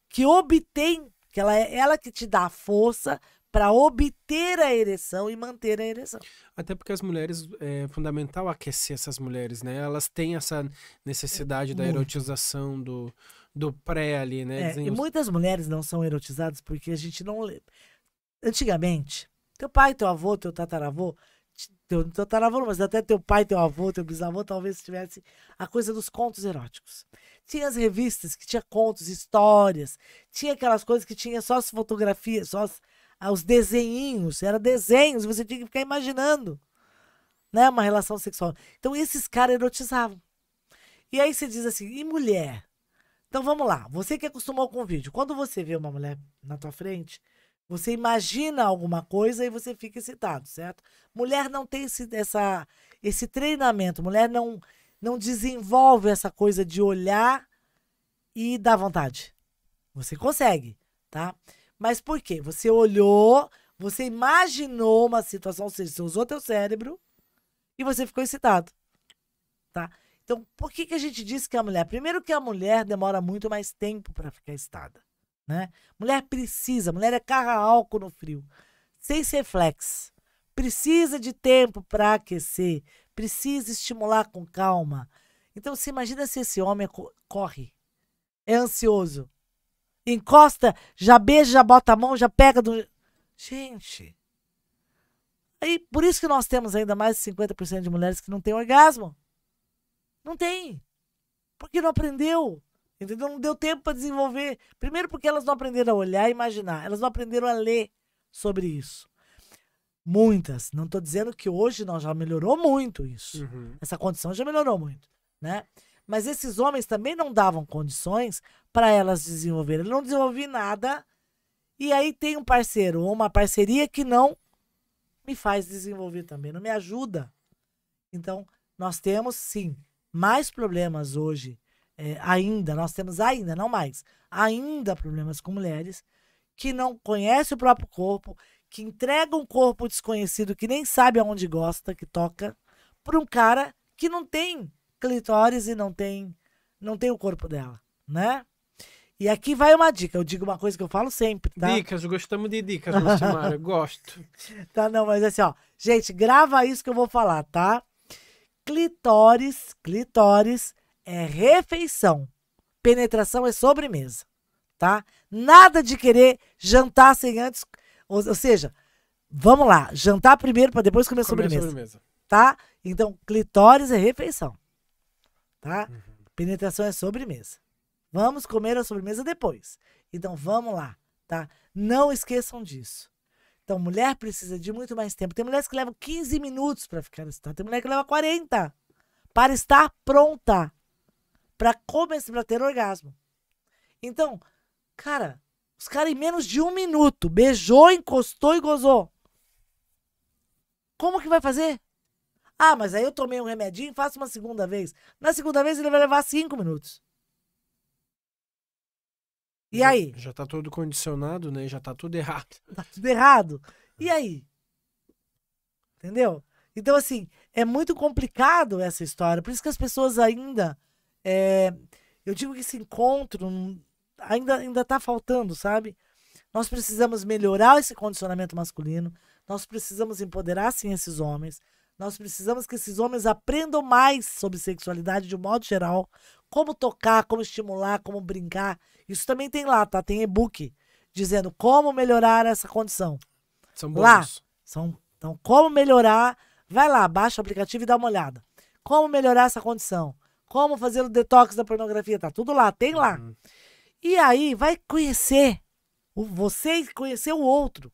que obtém, que ela é ela que te dá a força para obter a ereção e manter a ereção. Até porque as mulheres, é fundamental aquecer essas mulheres, né? Elas têm essa necessidade é, da muito. erotização do, do pré ali, né? É, e os... muitas mulheres não são erotizadas porque a gente não... Antigamente, teu pai, teu avô, teu tataravô, teu tataravô, então, tá mas até teu pai, teu avô, teu bisavô, talvez tivesse a coisa dos contos eróticos. Tinha as revistas que tinha contos, histórias, tinha aquelas coisas que tinha só as fotografias, só as, ah, os desenhinhos, era desenhos, você tinha que ficar imaginando, né, uma relação sexual. Então esses caras erotizavam. E aí você diz assim, e mulher? Então vamos lá, você que acostumou com o vídeo, quando você vê uma mulher na tua frente, você imagina alguma coisa e você fica excitado, certo? Mulher não tem esse, essa, esse treinamento, mulher não, não desenvolve essa coisa de olhar e dar vontade. Você consegue, tá? Mas por quê? Você olhou, você imaginou uma situação, ou seja, você usou teu cérebro e você ficou excitado, tá? Então, por que, que a gente diz que a mulher? Primeiro que a mulher demora muito mais tempo para ficar excitada. Né? Mulher precisa, mulher é carra álcool no frio, sem reflexo, Precisa de tempo para aquecer, precisa estimular com calma. Então, se imagina se esse homem corre, é ansioso, encosta, já beija, já bota a mão, já pega do. Gente. Aí, por isso que nós temos ainda mais de 50% de mulheres que não têm orgasmo. Não tem. Porque não aprendeu. Entendeu? Não deu tempo para desenvolver. Primeiro, porque elas não aprenderam a olhar e imaginar, elas não aprenderam a ler sobre isso. Muitas. Não estou dizendo que hoje não, já melhorou muito isso. Uhum. Essa condição já melhorou muito, né? Mas esses homens também não davam condições para elas desenvolverem. Eu não desenvolvi nada. E aí tem um parceiro ou uma parceria que não me faz desenvolver também, não me ajuda. Então, nós temos sim mais problemas hoje é, ainda, nós temos ainda, não mais, ainda problemas com mulheres que não conhecem o próprio corpo, que entregam um corpo desconhecido, que nem sabe aonde gosta, que toca, para um cara que não tem clitóris e não tem, não tem o corpo dela, né? E aqui vai uma dica. Eu digo uma coisa que eu falo sempre, tá? Dicas, gostamos de dicas, Lucimara. gosto. Tá, não, mas assim, ó. Gente, grava isso que eu vou falar, tá? Clitóris, clitóris é refeição. Penetração é sobremesa, tá? Nada de querer jantar sem antes. Ou, ou seja, vamos lá, jantar primeiro para depois comer, comer sobremesa, sobremesa. Tá? Então, clitóris é refeição, tá? Uhum. Penetração é sobremesa. Vamos comer a sobremesa depois. Então, vamos lá, tá? Não esqueçam disso. Então, mulher precisa de muito mais tempo. Tem mulheres que levam 15 minutos para ficar estado. Tá? tem mulher que leva 40 para estar pronta para começar pra ter orgasmo. Então, cara, os caras em menos de um minuto beijou, encostou e gozou. Como que vai fazer? Ah, mas aí eu tomei um remedinho e faço uma segunda vez. Na segunda vez ele vai levar cinco minutos. E aí? Já tá tudo condicionado, né? Já tá tudo errado. Tá tudo errado. E é. aí? Entendeu? Então, assim, é muito complicado essa história. Por isso que as pessoas ainda é, eu digo que esse encontro ainda ainda está faltando, sabe? Nós precisamos melhorar esse condicionamento masculino. Nós precisamos empoderar sim esses homens. Nós precisamos que esses homens aprendam mais sobre sexualidade de um modo geral, como tocar, como estimular, como brincar. Isso também tem lá, tá? Tem e-book dizendo como melhorar essa condição. São bons. Lá, são, então como melhorar? Vai lá, baixa o aplicativo e dá uma olhada. Como melhorar essa condição? Como fazer o detox da pornografia? Tá tudo lá, tem lá. Uhum. E aí vai conhecer o, você conhecer o outro,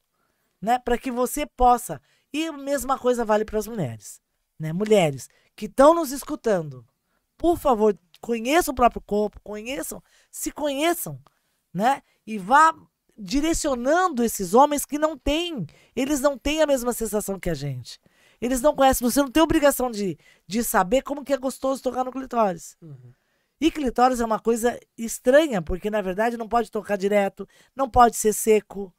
né? Para que você possa. E a mesma coisa vale para as mulheres, né? Mulheres que estão nos escutando, por favor, conheçam o próprio corpo, conheçam, se conheçam, né? E vá direcionando esses homens que não têm, eles não têm a mesma sensação que a gente. Eles não conhecem, você não tem obrigação de, de saber como que é gostoso tocar no clitóris. Uhum. E clitóris é uma coisa estranha, porque na verdade não pode tocar direto, não pode ser seco.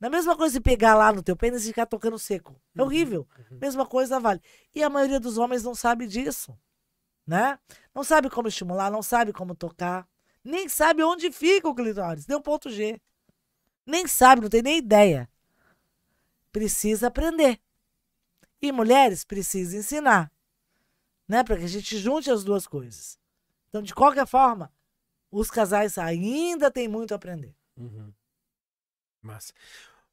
Na mesma coisa de pegar lá no teu pênis e ficar tocando seco. É uhum. horrível. Uhum. Mesma coisa vale. E a maioria dos homens não sabe disso, né? Não sabe como estimular, não sabe como tocar, nem sabe onde fica o clitóris, Deu ponto G. Nem sabe, não tem nem ideia. Precisa aprender. E mulheres precisam ensinar, né? Para que a gente junte as duas coisas. Então, de qualquer forma, os casais ainda têm muito a aprender. Uhum. Massa.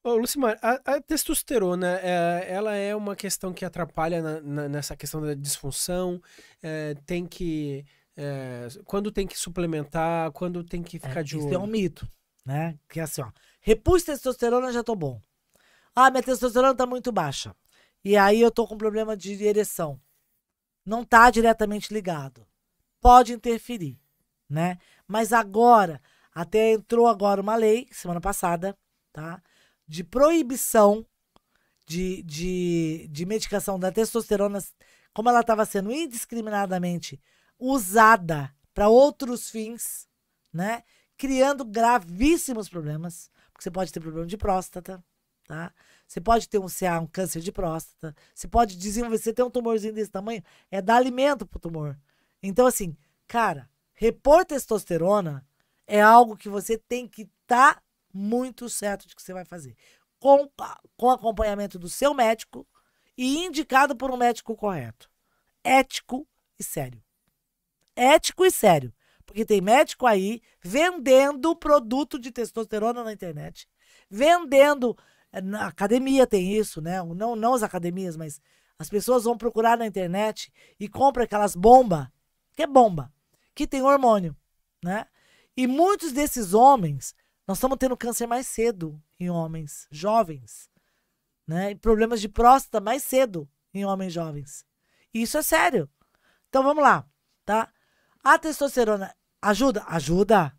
Ô, Lucimar, a, a testosterona, é, ela é uma questão que atrapalha na, na, nessa questão da disfunção, é, tem que... É, quando tem que suplementar, quando tem que é, ficar de isso olho. Isso é um mito, né? Que é assim, ó, repus testosterona, já tô bom. Ah, minha testosterona tá muito baixa. E aí eu tô com problema de ereção. Não tá diretamente ligado. Pode interferir, né? Mas agora, até entrou agora uma lei, semana passada, tá? De proibição de, de, de medicação da testosterona, como ela estava sendo indiscriminadamente usada para outros fins, né? Criando gravíssimos problemas. Porque você pode ter problema de próstata, tá? Você pode ter um CA, um câncer de próstata. Você pode desenvolver, você tem um tumorzinho desse tamanho, é dar alimento pro tumor. Então, assim, cara, repor testosterona é algo que você tem que estar tá muito certo de que você vai fazer. Com, com acompanhamento do seu médico e indicado por um médico correto. Ético e sério. Ético e sério. Porque tem médico aí vendendo produto de testosterona na internet, vendendo é, na academia tem isso, né? Não, não as academias, mas as pessoas vão procurar na internet e compram aquelas bombas, que é bomba, que tem hormônio, né? E muitos desses homens, nós estamos tendo câncer mais cedo em homens jovens, né? E problemas de próstata mais cedo em homens jovens. E isso é sério. Então vamos lá, tá? A testosterona ajuda? Ajuda.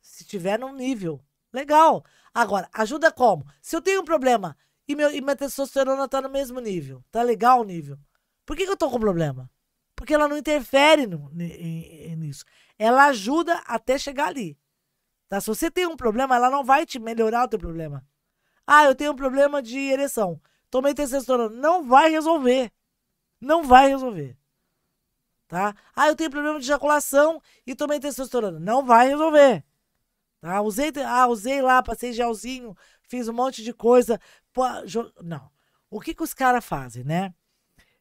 Se tiver num nível legal. Agora, ajuda como? Se eu tenho um problema e, meu, e minha testosterona tá no mesmo nível, tá legal o nível, por que, que eu tô com problema? Porque ela não interfere no, nisso. Ela ajuda até chegar ali. Tá? Se você tem um problema, ela não vai te melhorar o teu problema. Ah, eu tenho um problema de ereção. Tomei testosterona. Não vai resolver. Não vai resolver. Tá? Ah, eu tenho problema de ejaculação e tomei testosterona. Não vai resolver. Tá? Usei, ah, usei lá, passei gelzinho, fiz um monte de coisa. Pô, não. O que, que os caras fazem, né?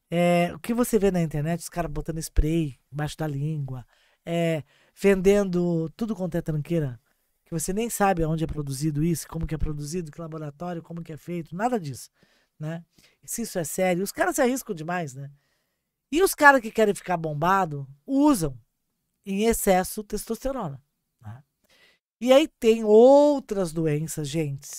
É, o que você vê na internet, os caras botando spray embaixo da língua, é, vendendo tudo quanto é tranqueira, que você nem sabe onde é produzido isso, como que é produzido, que laboratório, como que é feito, nada disso, né? Se isso é sério, os caras se arriscam demais, né? E os caras que querem ficar bombado usam em excesso testosterona. E aí tem outras doenças, gente,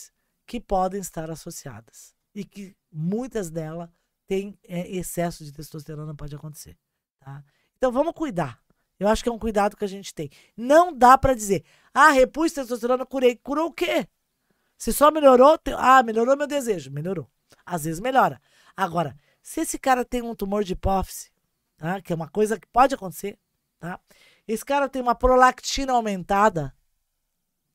que podem estar associadas e que muitas delas têm é, excesso de testosterona pode acontecer, tá? Então vamos cuidar. Eu acho que é um cuidado que a gente tem. Não dá para dizer, ah, repus testosterona, curei. Curou o quê? Se só melhorou, te... ah, melhorou meu desejo, melhorou. Às vezes melhora. Agora, se esse cara tem um tumor de hipófise, tá? Que é uma coisa que pode acontecer, tá? Esse cara tem uma prolactina aumentada,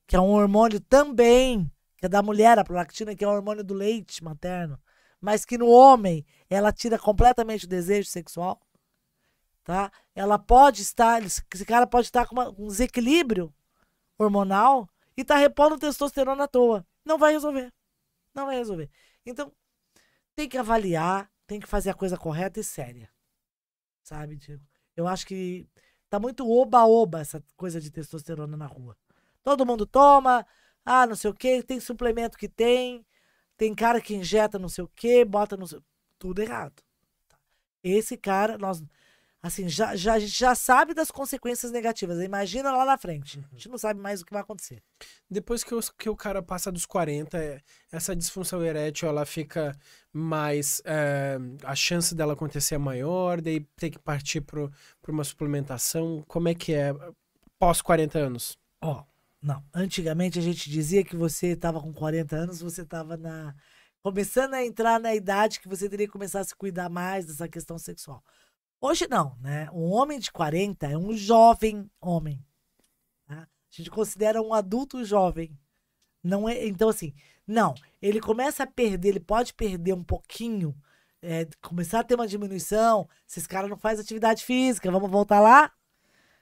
que é um hormônio também, que é da mulher, a prolactina, que é um hormônio do leite materno, mas que no homem ela tira completamente o desejo sexual, tá? Ela pode estar, esse cara pode estar com um desequilíbrio hormonal e tá repondo testosterona à toa. Não vai resolver. Não vai resolver. Então, tem que avaliar, tem que fazer a coisa correta e séria. Sabe, Diego? Eu acho que tá muito oba-oba essa coisa de testosterona na rua. Todo mundo toma, ah, não sei o que, tem suplemento que tem, tem cara que injeta não sei o que, bota no. Tudo errado. Tá? Esse cara, nós. Assim, já, já, a gente já sabe das consequências negativas. Imagina lá na frente. A gente uhum. não sabe mais o que vai acontecer. Depois que, o que o cara passa dos 40, é, essa disfunção erétil, ela fica mais... É, a chance dela acontecer é maior, daí tem que partir para uma suplementação. Como é que é pós 40 anos? Ó, oh não, antigamente a gente dizia que você estava com 40 anos, você estava na começando a entrar na idade que você teria que começar a se cuidar mais dessa questão sexual. Hoje não, né? Um homem de 40 é um jovem homem. Tá? A gente considera um adulto jovem. Não é, então assim, não, ele começa a perder, ele pode perder um pouquinho, é, começar a ter uma diminuição. Se esse cara não faz atividade física, vamos voltar lá?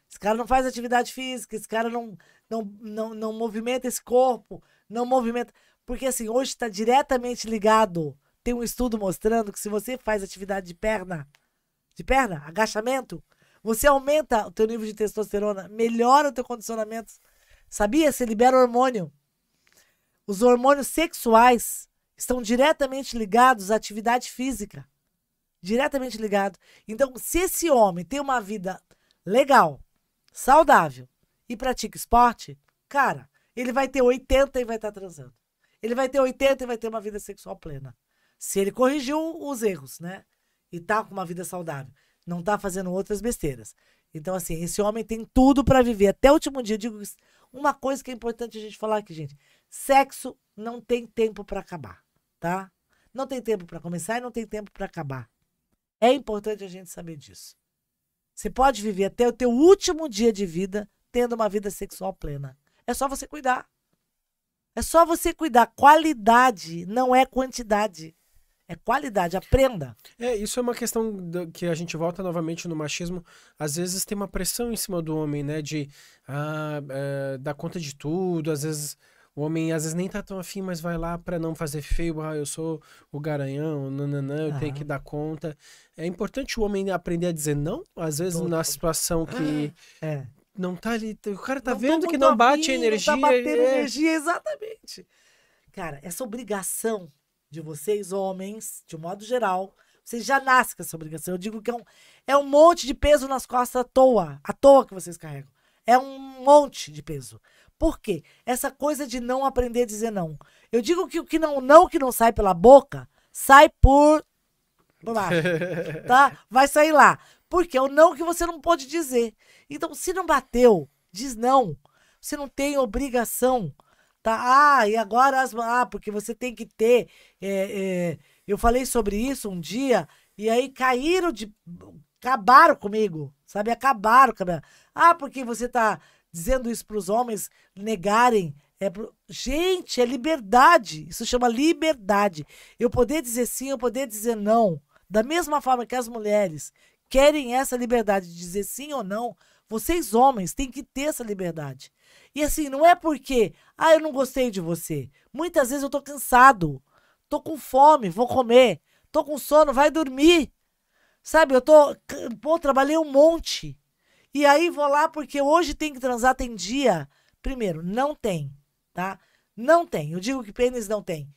Esse cara não faz atividade física, esse cara não não, não, não movimenta esse corpo, não movimenta. Porque assim, hoje está diretamente ligado. Tem um estudo mostrando que se você faz atividade de perna, de perna, agachamento, você aumenta o teu nível de testosterona, melhora o teu condicionamento. Sabia? Você libera hormônio. Os hormônios sexuais estão diretamente ligados à atividade física. Diretamente ligado. Então, se esse homem tem uma vida legal, saudável, e pratica esporte, cara, ele vai ter 80 e vai estar tá transando. Ele vai ter 80 e vai ter uma vida sexual plena. Se ele corrigiu os erros, né? E tá com uma vida saudável. Não tá fazendo outras besteiras. Então, assim, esse homem tem tudo para viver até o último dia. Eu digo uma coisa que é importante a gente falar aqui, gente: sexo não tem tempo para acabar, tá? Não tem tempo para começar e não tem tempo para acabar. É importante a gente saber disso. Você pode viver até o teu último dia de vida tendo uma vida sexual plena. É só você cuidar. É só você cuidar. Qualidade não é quantidade. É qualidade, aprenda. É, isso é uma questão do, que a gente volta novamente no machismo. Às vezes tem uma pressão em cima do homem, né? De ah, é, dar conta de tudo. Às vezes o homem às vezes nem tá tão afim, mas vai lá para não fazer feio. Ah, eu sou o garanhão, nananã, eu ah. tenho que ah. dar conta. É importante o homem aprender a dizer não, às vezes Todo. na situação que, ah. é não tá ali. O cara tá não vendo que não bate a energia. Não tá é. batendo é... energia, exatamente. Cara, essa obrigação de vocês, homens, de um modo geral, vocês já nascem com essa obrigação. Eu digo que é um, é um monte de peso nas costas à toa. À toa que vocês carregam. É um monte de peso. Por quê? Essa coisa de não aprender a dizer não. Eu digo que o que não, não que não sai pela boca, sai por. por baixo, tá? Vai sair lá. Porque é o não que você não pode dizer. Então, se não bateu, diz não. Você não tem obrigação. Tá? Ah, e agora as. Ah, porque você tem que ter. É, é... eu falei sobre isso um dia, e aí caíram de. Acabaram comigo, sabe? Acabaram. acabaram. Ah, porque você tá dizendo isso para os homens negarem é pro... Gente, é liberdade. Isso chama liberdade. Eu poder dizer sim, eu poder dizer não. Da mesma forma que as mulheres querem essa liberdade de dizer sim ou não. Vocês, homens, têm que ter essa liberdade. E assim, não é porque, ah, eu não gostei de você. Muitas vezes eu tô cansado, tô com fome, vou comer, tô com sono, vai dormir. Sabe, eu tô, pô, trabalhei um monte. E aí vou lá porque hoje tem que transar, tem dia. Primeiro, não tem, tá? Não tem. Eu digo que pênis não tem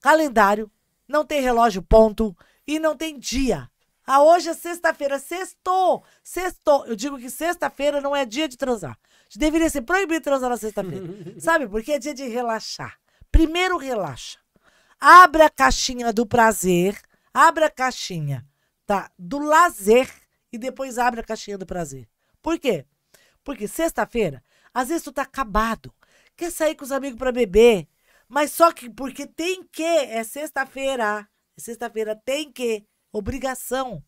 calendário, não tem relógio ponto e não tem dia. Ah, hoje é sexta-feira, sextou, sextou. Eu digo que sexta-feira não é dia de transar. Deveria ser proibido transar na sexta-feira. Sabe? Porque é dia de relaxar. Primeiro relaxa. Abre a caixinha do prazer, abre a caixinha, tá? Do lazer e depois abre a caixinha do prazer. Por quê? Porque sexta-feira, às vezes tu tá acabado, quer sair com os amigos para beber, mas só que porque tem que, é sexta-feira, é sexta-feira tem que obrigação.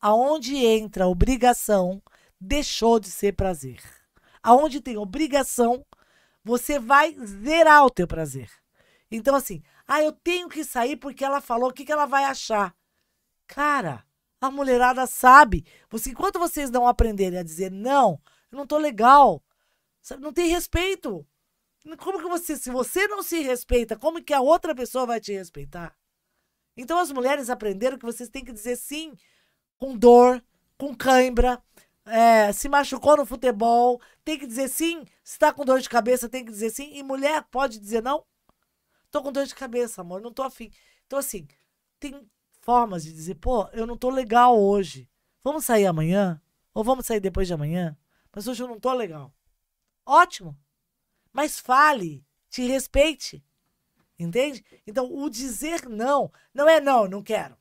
Aonde entra obrigação, deixou de ser prazer. Aonde tem obrigação, você vai zerar o teu prazer. Então, assim, ah, eu tenho que sair porque ela falou, o que, que ela vai achar? Cara, a mulherada sabe. Você, enquanto vocês não aprenderem a dizer não, eu não tô legal, não tem respeito. Como que você, se você não se respeita, como que a outra pessoa vai te respeitar? Então as mulheres aprenderam que vocês têm que dizer sim com dor, com cãibra, é, se machucou no futebol, tem que dizer sim. Se está com dor de cabeça, tem que dizer sim. E mulher pode dizer não. Tô com dor de cabeça, amor, não tô afim. Então, assim, tem formas de dizer, pô, eu não tô legal hoje. Vamos sair amanhã? Ou vamos sair depois de amanhã? Mas hoje eu não tô legal. Ótimo. Mas fale, te respeite. Entende? Então, o dizer não não é não, não quero.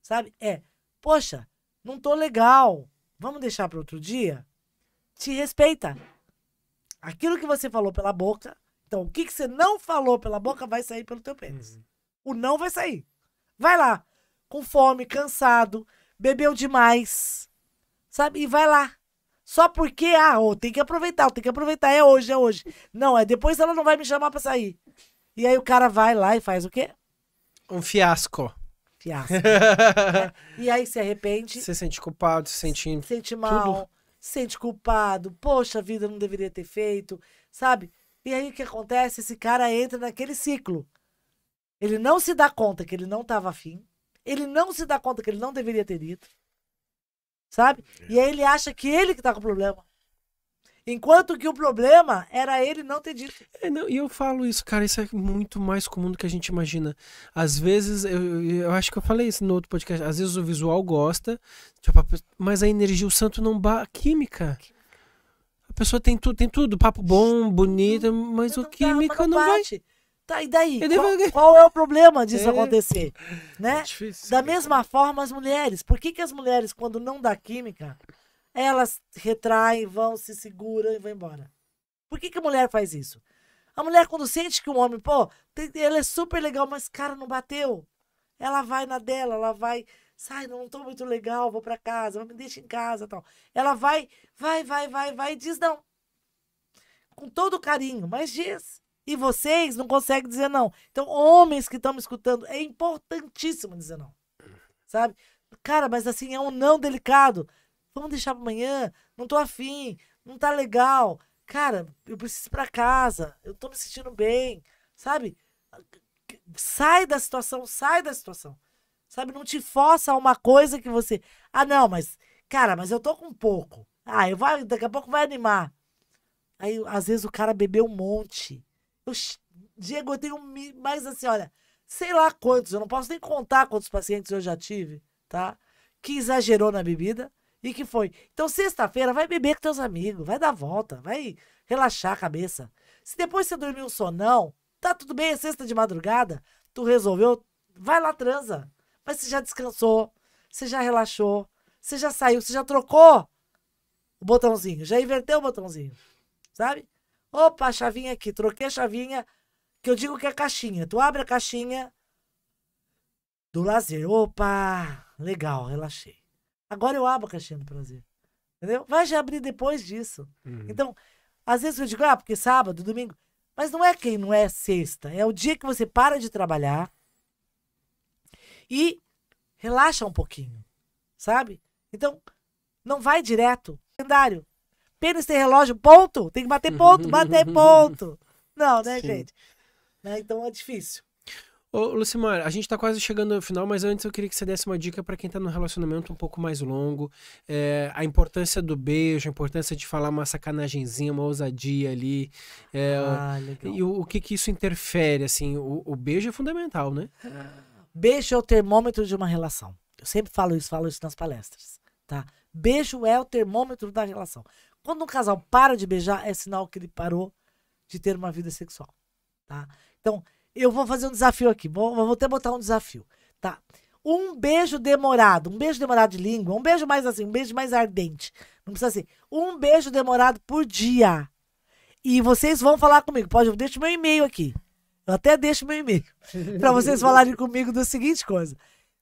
Sabe? É, poxa, não tô legal. Vamos deixar para outro dia? Te respeita. Aquilo que você falou pela boca, então o que, que você não falou pela boca vai sair pelo teu pênis. Uhum. O não vai sair. Vai lá, com fome, cansado, bebeu demais, sabe? E vai lá. Só porque, ah, tem que aproveitar, tem que aproveitar, é hoje, é hoje. Não, é depois ela não vai me chamar para sair. E aí o cara vai lá e faz o quê? Um fiasco. Fiasco. Né? E aí se arrepende. Você sente culpado, se sente. Sente mal, se sente culpado. Poxa vida, não deveria ter feito, sabe? E aí o que acontece? Esse cara entra naquele ciclo. Ele não se dá conta que ele não estava afim. Ele não se dá conta que ele não deveria ter ido Sabe? E aí ele acha que ele que tá com problema. Enquanto que o problema era ele não ter dito. É, não, e eu falo isso, cara, isso é muito mais comum do que a gente imagina. Às vezes, eu, eu acho que eu falei isso no outro podcast, às vezes o visual gosta, tipo, mas a energia, o santo não ba química. A pessoa tem tudo, tem tudo, papo bom, bonita, mas o química não, vai. Tá, e daí? Qual, qual, é o problema disso é... acontecer? Né? É difícil, da mesma forma, as mulheres. Por que, que as mulheres, quando não dá química, elas retraem, vão, se seguram e vão embora. Por que, que a mulher faz isso? A mulher, quando sente que um homem, pô, tem, ele é super legal, mas cara, não bateu. Ela vai na dela, ela vai, sai, não tô muito legal, vou para casa, me deixa em casa tal. Ela vai, vai, vai, vai, vai e diz não. Com todo carinho, mas diz. E vocês não conseguem dizer não. Então, homens que estão me escutando, é importantíssimo dizer não. Uhum. Sabe? Cara, mas assim, é um não delicado. Vamos deixar pra amanhã? Não tô afim, não tá legal. Cara, eu preciso ir pra casa, eu tô me sentindo bem, sabe? Sai da situação, sai da situação. Sabe, não te força a uma coisa que você. Ah, não, mas, cara, mas eu tô com pouco. Ah, eu vou, daqui a pouco vai animar. Aí, às vezes, o cara bebeu um monte. Eu, Diego, eu tenho mais assim, olha, sei lá quantos, eu não posso nem contar quantos pacientes eu já tive, tá? Que exagerou na bebida, e que foi. Então, sexta-feira, vai beber com teus amigos, vai dar volta, vai relaxar a cabeça. Se depois você dormiu um sonão, tá tudo bem, é sexta de madrugada, tu resolveu, vai lá transa. Mas você já descansou, você já relaxou, você já saiu, você já trocou o botãozinho, já inverteu o botãozinho, sabe? Opa, chavinha aqui, troquei a chavinha, que eu digo que é caixinha. Tu abre a caixinha do lazer. Opa, legal, relaxei. Agora eu abro a caixinha do prazer. Entendeu? Vai já abrir depois disso. Uhum. Então, às vezes eu digo, ah, porque sábado, domingo. Mas não é quem não é sexta. É o dia que você para de trabalhar e relaxa um pouquinho. Sabe? Então, não vai direto. Calendário. Pênis tem relógio, ponto. Tem que bater ponto, bater ponto. Não, né, Sim. gente? Né, então é difícil. Ô, Lucimar, a gente está quase chegando ao final, mas antes eu queria que você desse uma dica para quem está num relacionamento um pouco mais longo. É, a importância do beijo, a importância de falar uma sacanagemzinha, uma ousadia ali. É, ah, legal. E o, o, que que isso interfere, assim? O, o beijo é fundamental, né? Beijo é o termômetro de uma relação. Eu sempre falo isso, falo isso nas palestras, tá? Beijo é o termômetro da relação. Quando um casal para de beijar, é sinal que ele parou de ter uma vida sexual, tá? Então, eu vou fazer um desafio aqui. Vou, vou até botar um desafio. Tá. Um beijo demorado, um beijo demorado de língua, um beijo mais assim, um beijo mais ardente. Não precisa ser. Um beijo demorado por dia. E vocês vão falar comigo. Pode, deixa meu e-mail aqui. Eu até deixo meu e-mail. para vocês falarem comigo da seguinte coisa.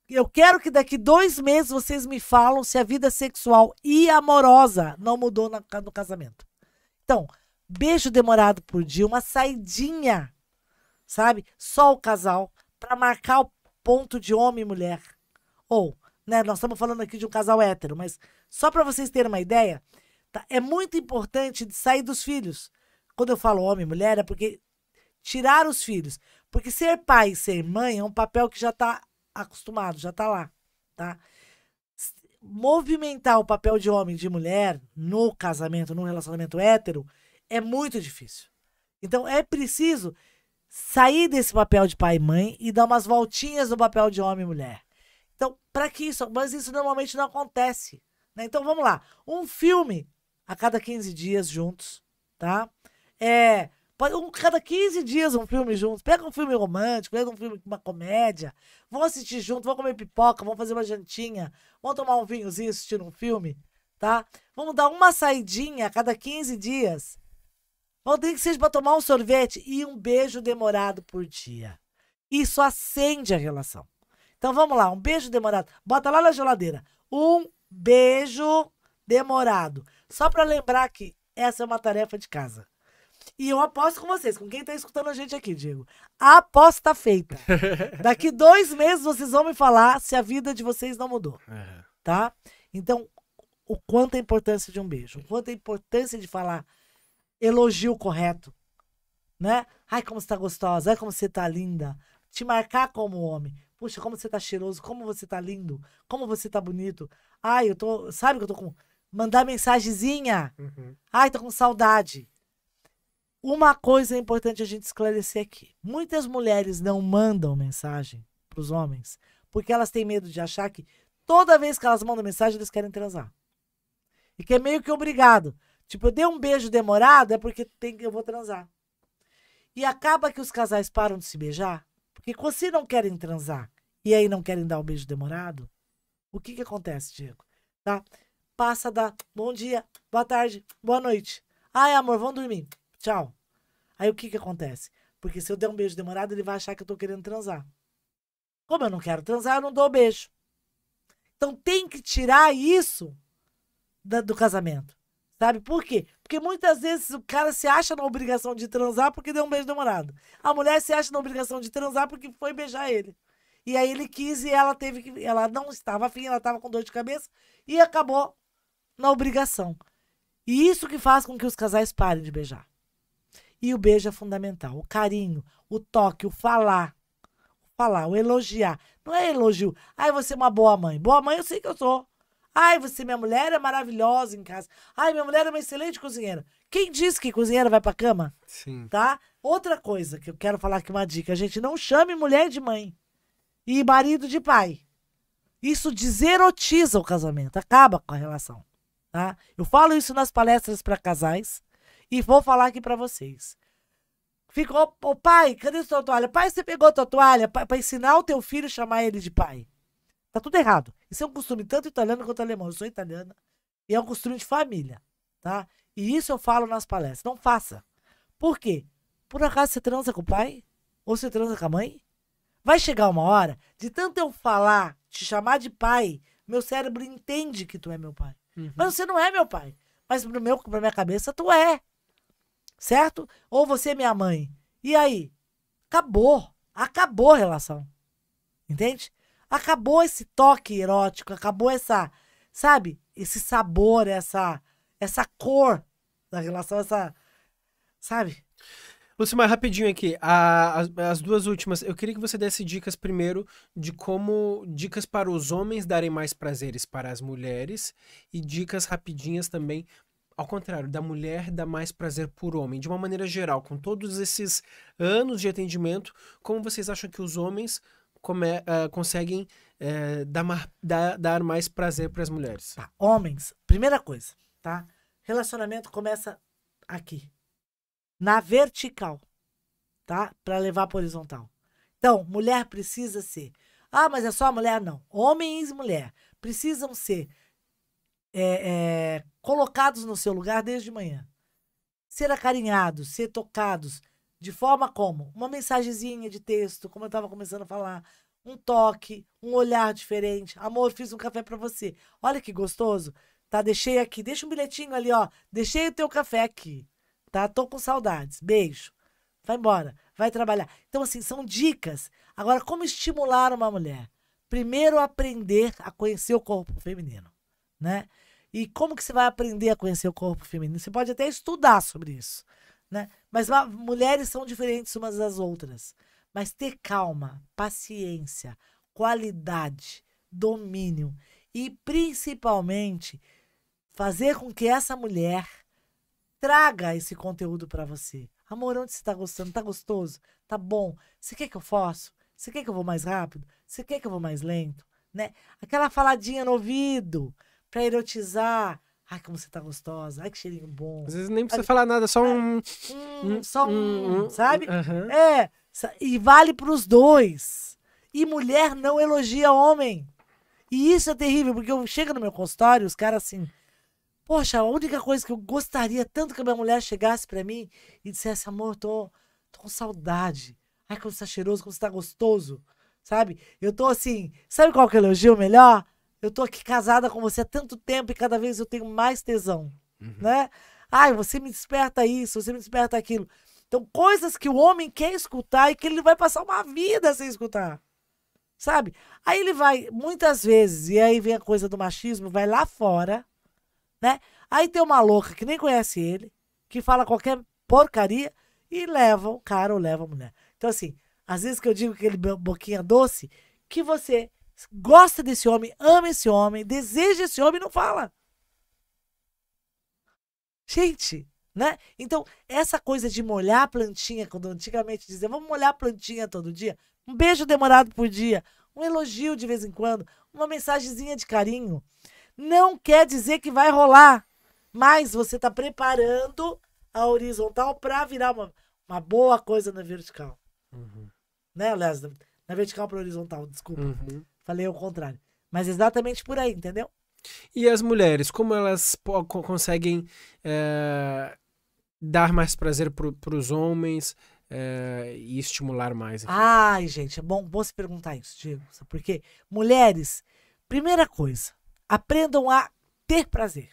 Eu quero que daqui dois meses vocês me falam se a vida sexual e amorosa não mudou no casamento. Então, beijo demorado por dia, uma saidinha sabe? Só o casal, para marcar o ponto de homem e mulher. Ou, né, nós estamos falando aqui de um casal hétero, mas só para vocês terem uma ideia, tá? é muito importante sair dos filhos. Quando eu falo homem e mulher, é porque tirar os filhos. Porque ser pai e ser mãe é um papel que já está acostumado, já está lá, tá? Movimentar o papel de homem e de mulher no casamento, no relacionamento hétero, é muito difícil. Então é preciso sair desse papel de pai e mãe e dar umas voltinhas no papel de homem e mulher. Então, para que isso? Mas isso normalmente não acontece. Né? Então, vamos lá. Um filme a cada 15 dias juntos, tá? É, um, cada 15 dias um filme juntos. Pega um filme romântico, pega um filme com uma comédia. Vão assistir juntos vão comer pipoca, vão fazer uma jantinha, vão tomar um vinhozinho assistindo um filme, tá? Vamos dar uma saidinha a cada 15 dias mas tem que seja para tomar um sorvete e um beijo demorado por dia. Isso acende a relação. Então vamos lá, um beijo demorado. Bota lá na geladeira. Um beijo demorado. Só para lembrar que essa é uma tarefa de casa. E eu aposto com vocês, com quem tá escutando a gente aqui, Diego. aposta feita. Daqui dois meses vocês vão me falar se a vida de vocês não mudou. Uhum. Tá? Então, o quanto é a importância de um beijo, o quanto é a importância de falar elogio correto, né? Ai, como você tá gostosa, ai, como você tá linda. Te marcar como homem. Puxa, como você tá cheiroso, como você tá lindo, como você tá bonito. Ai, eu tô. Sabe que eu tô com. Mandar mensagenzinha. Uhum. Ai, tô com saudade. Uma coisa é importante a gente esclarecer aqui: muitas mulheres não mandam mensagem para os homens porque elas têm medo de achar que toda vez que elas mandam mensagem eles querem transar. E que é meio que obrigado. Tipo, eu dei um beijo demorado, é porque tem, eu vou transar. E acaba que os casais param de se beijar, porque se não querem transar e aí não querem dar o um beijo demorado, o que que acontece, Diego? Tá? Passa da bom dia, boa tarde, boa noite. Ai, amor, vão dormir. Tchau. Aí o que que acontece? Porque se eu der um beijo demorado, ele vai achar que eu tô querendo transar. Como eu não quero transar, eu não dou beijo. Então tem que tirar isso do casamento. Sabe por quê? Porque muitas vezes o cara se acha na obrigação de transar porque deu um beijo demorado. A mulher se acha na obrigação de transar porque foi beijar ele. E aí ele quis e ela teve que. Ela não estava afim, ela estava com dor de cabeça e acabou na obrigação. E isso que faz com que os casais parem de beijar. E o beijo é fundamental. O carinho, o toque, o falar. O falar, o elogiar. Não é elogio. Ai, ah, você é uma boa mãe. Boa mãe eu sei que eu sou. Ai, você, minha mulher é maravilhosa em casa. Ai, minha mulher é uma excelente cozinheira. Quem diz que cozinheira vai pra cama? Sim. Tá? Outra coisa que eu quero falar aqui, uma dica. A gente não chame mulher de mãe e marido de pai. Isso deserotiza o casamento, acaba com a relação. Tá? Eu falo isso nas palestras para casais e vou falar aqui para vocês. Ficou, o pai, cadê sua toalha? Pai, você pegou a tua toalha para ensinar o teu filho a chamar ele de pai. Tá tudo errado. Isso é um costume tanto italiano quanto alemão. Eu sou italiana e é um costume de família, tá? E isso eu falo nas palestras. Não faça. Por quê? Por acaso você transa com o pai? Ou você transa com a mãe? Vai chegar uma hora, de tanto eu falar, te chamar de pai, meu cérebro entende que tu é meu pai. Uhum. Mas você não é meu pai. Mas pro meu, pra minha cabeça, tu é. Certo? Ou você é minha mãe. E aí? Acabou. Acabou a relação. Entende? Acabou esse toque erótico, acabou essa, sabe? Esse sabor, essa essa cor da relação, essa, sabe? Lucimar, rapidinho aqui, a, as, as, duas últimas. Eu queria que você desse dicas primeiro de como. Dicas para os homens darem mais prazeres para as mulheres e dicas rapidinhas também, ao contrário, da mulher dar mais prazer por homem. De uma maneira geral, com todos esses anos de atendimento, como vocês acham que os homens come, uh, conseguem uh, dar, mar, dar, dar, mais prazer para as mulheres? Tá. Homens, primeira coisa, tá? Relacionamento começa aqui, na vertical, tá? Para levar para horizontal. Então, mulher precisa ser. Ah, mas é só mulher? Não. Homens e mulher precisam ser é, é, colocados no seu lugar desde manhã. Ser acarinhados, ser tocados, de forma como? Uma mensagenzinha de texto, como eu estava começando a falar, um toque, um olhar diferente. Amor, fiz um café para você. Olha que gostoso. Tá, deixei aqui. Deixa um bilhetinho ali, ó. Deixei o teu café aqui. Tá? Tô com saudades. Beijo. Vai embora. Vai trabalhar. Então, assim, são dicas. Agora, como estimular uma mulher? Primeiro, aprender a conhecer o corpo feminino, né? E como que você vai aprender a conhecer o corpo feminino? Você pode até estudar sobre isso, né? Mas mulheres são diferentes umas das outras. Mas ter calma, paciência, qualidade, domínio e principalmente fazer com que essa mulher traga esse conteúdo para você. Amor, onde você está gostando? Tá gostoso? Tá bom? Você quer que eu faça? Você quer que eu vou mais rápido? Você quer que eu vou mais lento? Né? Aquela faladinha no ouvido para erotizar, Ai, como você tá gostosa. Ai, que cheirinho bom. Às vezes nem precisa Ai, falar nada, só um. É, um, um só um, um sabe? É. E vale pros dois. E mulher não elogia homem. E isso é terrível, porque eu chego no meu consultório, os caras assim. Poxa, a única coisa que eu gostaria tanto que a minha mulher chegasse para mim e dissesse, amor, tô, tô com saudade. Ai, como você tá cheiroso, como você tá gostoso. Sabe? Eu tô assim. Sabe qual que é o elogio melhor? Eu tô aqui casada com você há tanto tempo e cada vez eu tenho mais tesão, uhum. né? Ai, você me desperta isso, você me desperta aquilo. Então, coisas que o homem quer escutar e que ele vai passar uma vida sem escutar. Sabe? Aí ele vai, muitas vezes, e aí vem a coisa do machismo, vai lá fora, né? Aí tem uma louca que nem conhece ele, que fala qualquer porcaria e leva o cara ou leva a mulher. Então, assim, às vezes que eu digo aquele é boquinha doce, que você gosta desse homem, ama esse homem, deseja esse homem não fala. Gente, né? Então, essa coisa de molhar a plantinha, quando antigamente dizia, vamos molhar a plantinha todo dia, um beijo demorado por dia, um elogio de vez em quando, uma mensagenzinha de carinho, não quer dizer que vai rolar. Mas você está preparando a horizontal para virar uma, uma boa coisa na vertical. Uhum. Né, Aliás, na vertical para horizontal, desculpa. Uhum. Falei o contrário. Mas exatamente por aí, entendeu? E as mulheres, como elas conseguem é, dar mais prazer para os homens é, e estimular mais? Aqui? Ai, gente, é bom você perguntar isso, Diego. Porque mulheres, primeira coisa, aprendam a ter prazer.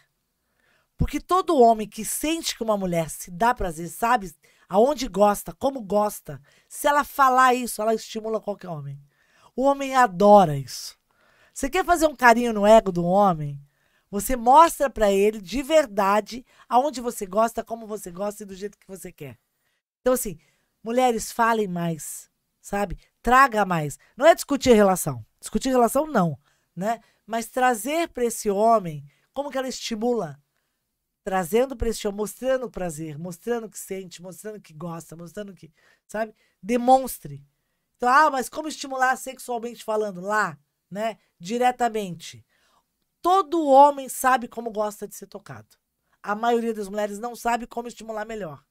Porque todo homem que sente que uma mulher se dá prazer, sabe aonde gosta, como gosta, se ela falar isso, ela estimula qualquer homem. O homem adora isso. Você quer fazer um carinho no ego do homem? Você mostra para ele de verdade aonde você gosta, como você gosta e do jeito que você quer. Então, assim, mulheres, falem mais, sabe? Traga mais. Não é discutir relação. Discutir relação, não. Né? Mas trazer para esse homem como que ela estimula. Trazendo para esse homem, mostrando o prazer, mostrando que sente, mostrando que gosta, mostrando que. Sabe? Demonstre. Então, ah, mas como estimular sexualmente falando? Lá, né? Diretamente. Todo homem sabe como gosta de ser tocado. A maioria das mulheres não sabe como estimular melhor,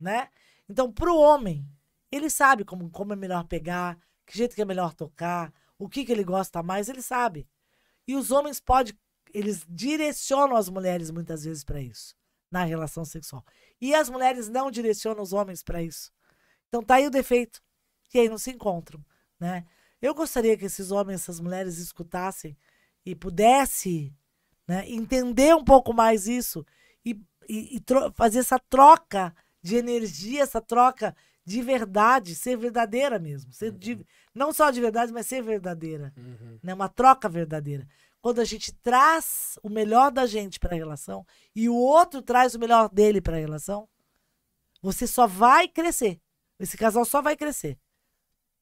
né? Então, pro homem, ele sabe como, como é melhor pegar, que jeito que é melhor tocar, o que, que ele gosta mais, ele sabe. E os homens podem, eles direcionam as mulheres muitas vezes para isso, na relação sexual. E as mulheres não direcionam os homens para isso. Então tá aí o defeito e aí não se encontram, né? Eu gostaria que esses homens, essas mulheres escutassem e pudesse né, entender um pouco mais isso e, e, e fazer essa troca de energia, essa troca de verdade, ser verdadeira mesmo. Ser uhum. de, não só de verdade, mas ser verdadeira. Uhum. Né? Uma troca verdadeira. Quando a gente traz o melhor da gente para a relação e o outro traz o melhor dele para a relação, você só vai crescer. Esse casal só vai crescer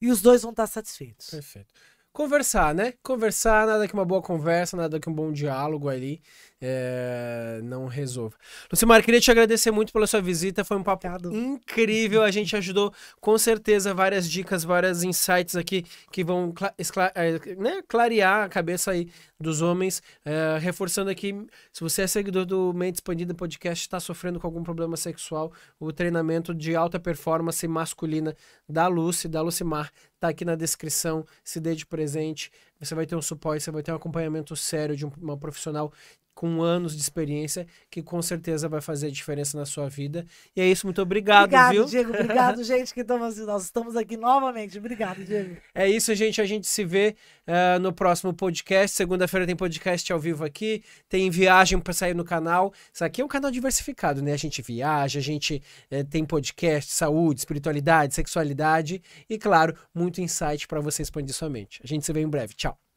e os dois vão estar satisfeitos. Perfeito conversar, né? Conversar, nada que uma boa conversa, nada que um bom diálogo ali é, não resolva. Lucimar, queria te agradecer muito pela sua visita, foi um papo Obrigado. incrível, a gente ajudou com certeza várias dicas, vários insights aqui que vão é, né, clarear a cabeça aí dos homens, é, reforçando aqui, se você é seguidor do Mente Expandida Podcast, está sofrendo com algum problema sexual, o treinamento de alta performance masculina da Lucy, da Lucimar, tá aqui na descrição, se dê de presente. Você vai ter um suporte, você vai ter um acompanhamento sério de uma profissional com anos de experiência que com certeza vai fazer a diferença na sua vida. E é isso, muito obrigado, obrigado viu? Diego, obrigado, gente, que estamos, assim, nós estamos aqui novamente. Obrigado, Diego. É isso, gente, a gente se vê uh, no próximo podcast. Segunda-feira tem podcast ao vivo aqui, tem viagem para sair no canal. Isso aqui é um canal diversificado, né? A gente viaja, a gente uh, tem podcast, saúde, espiritualidade, sexualidade e, claro, muito insight para você expandir sua mente. A gente se vê em breve. Tchau.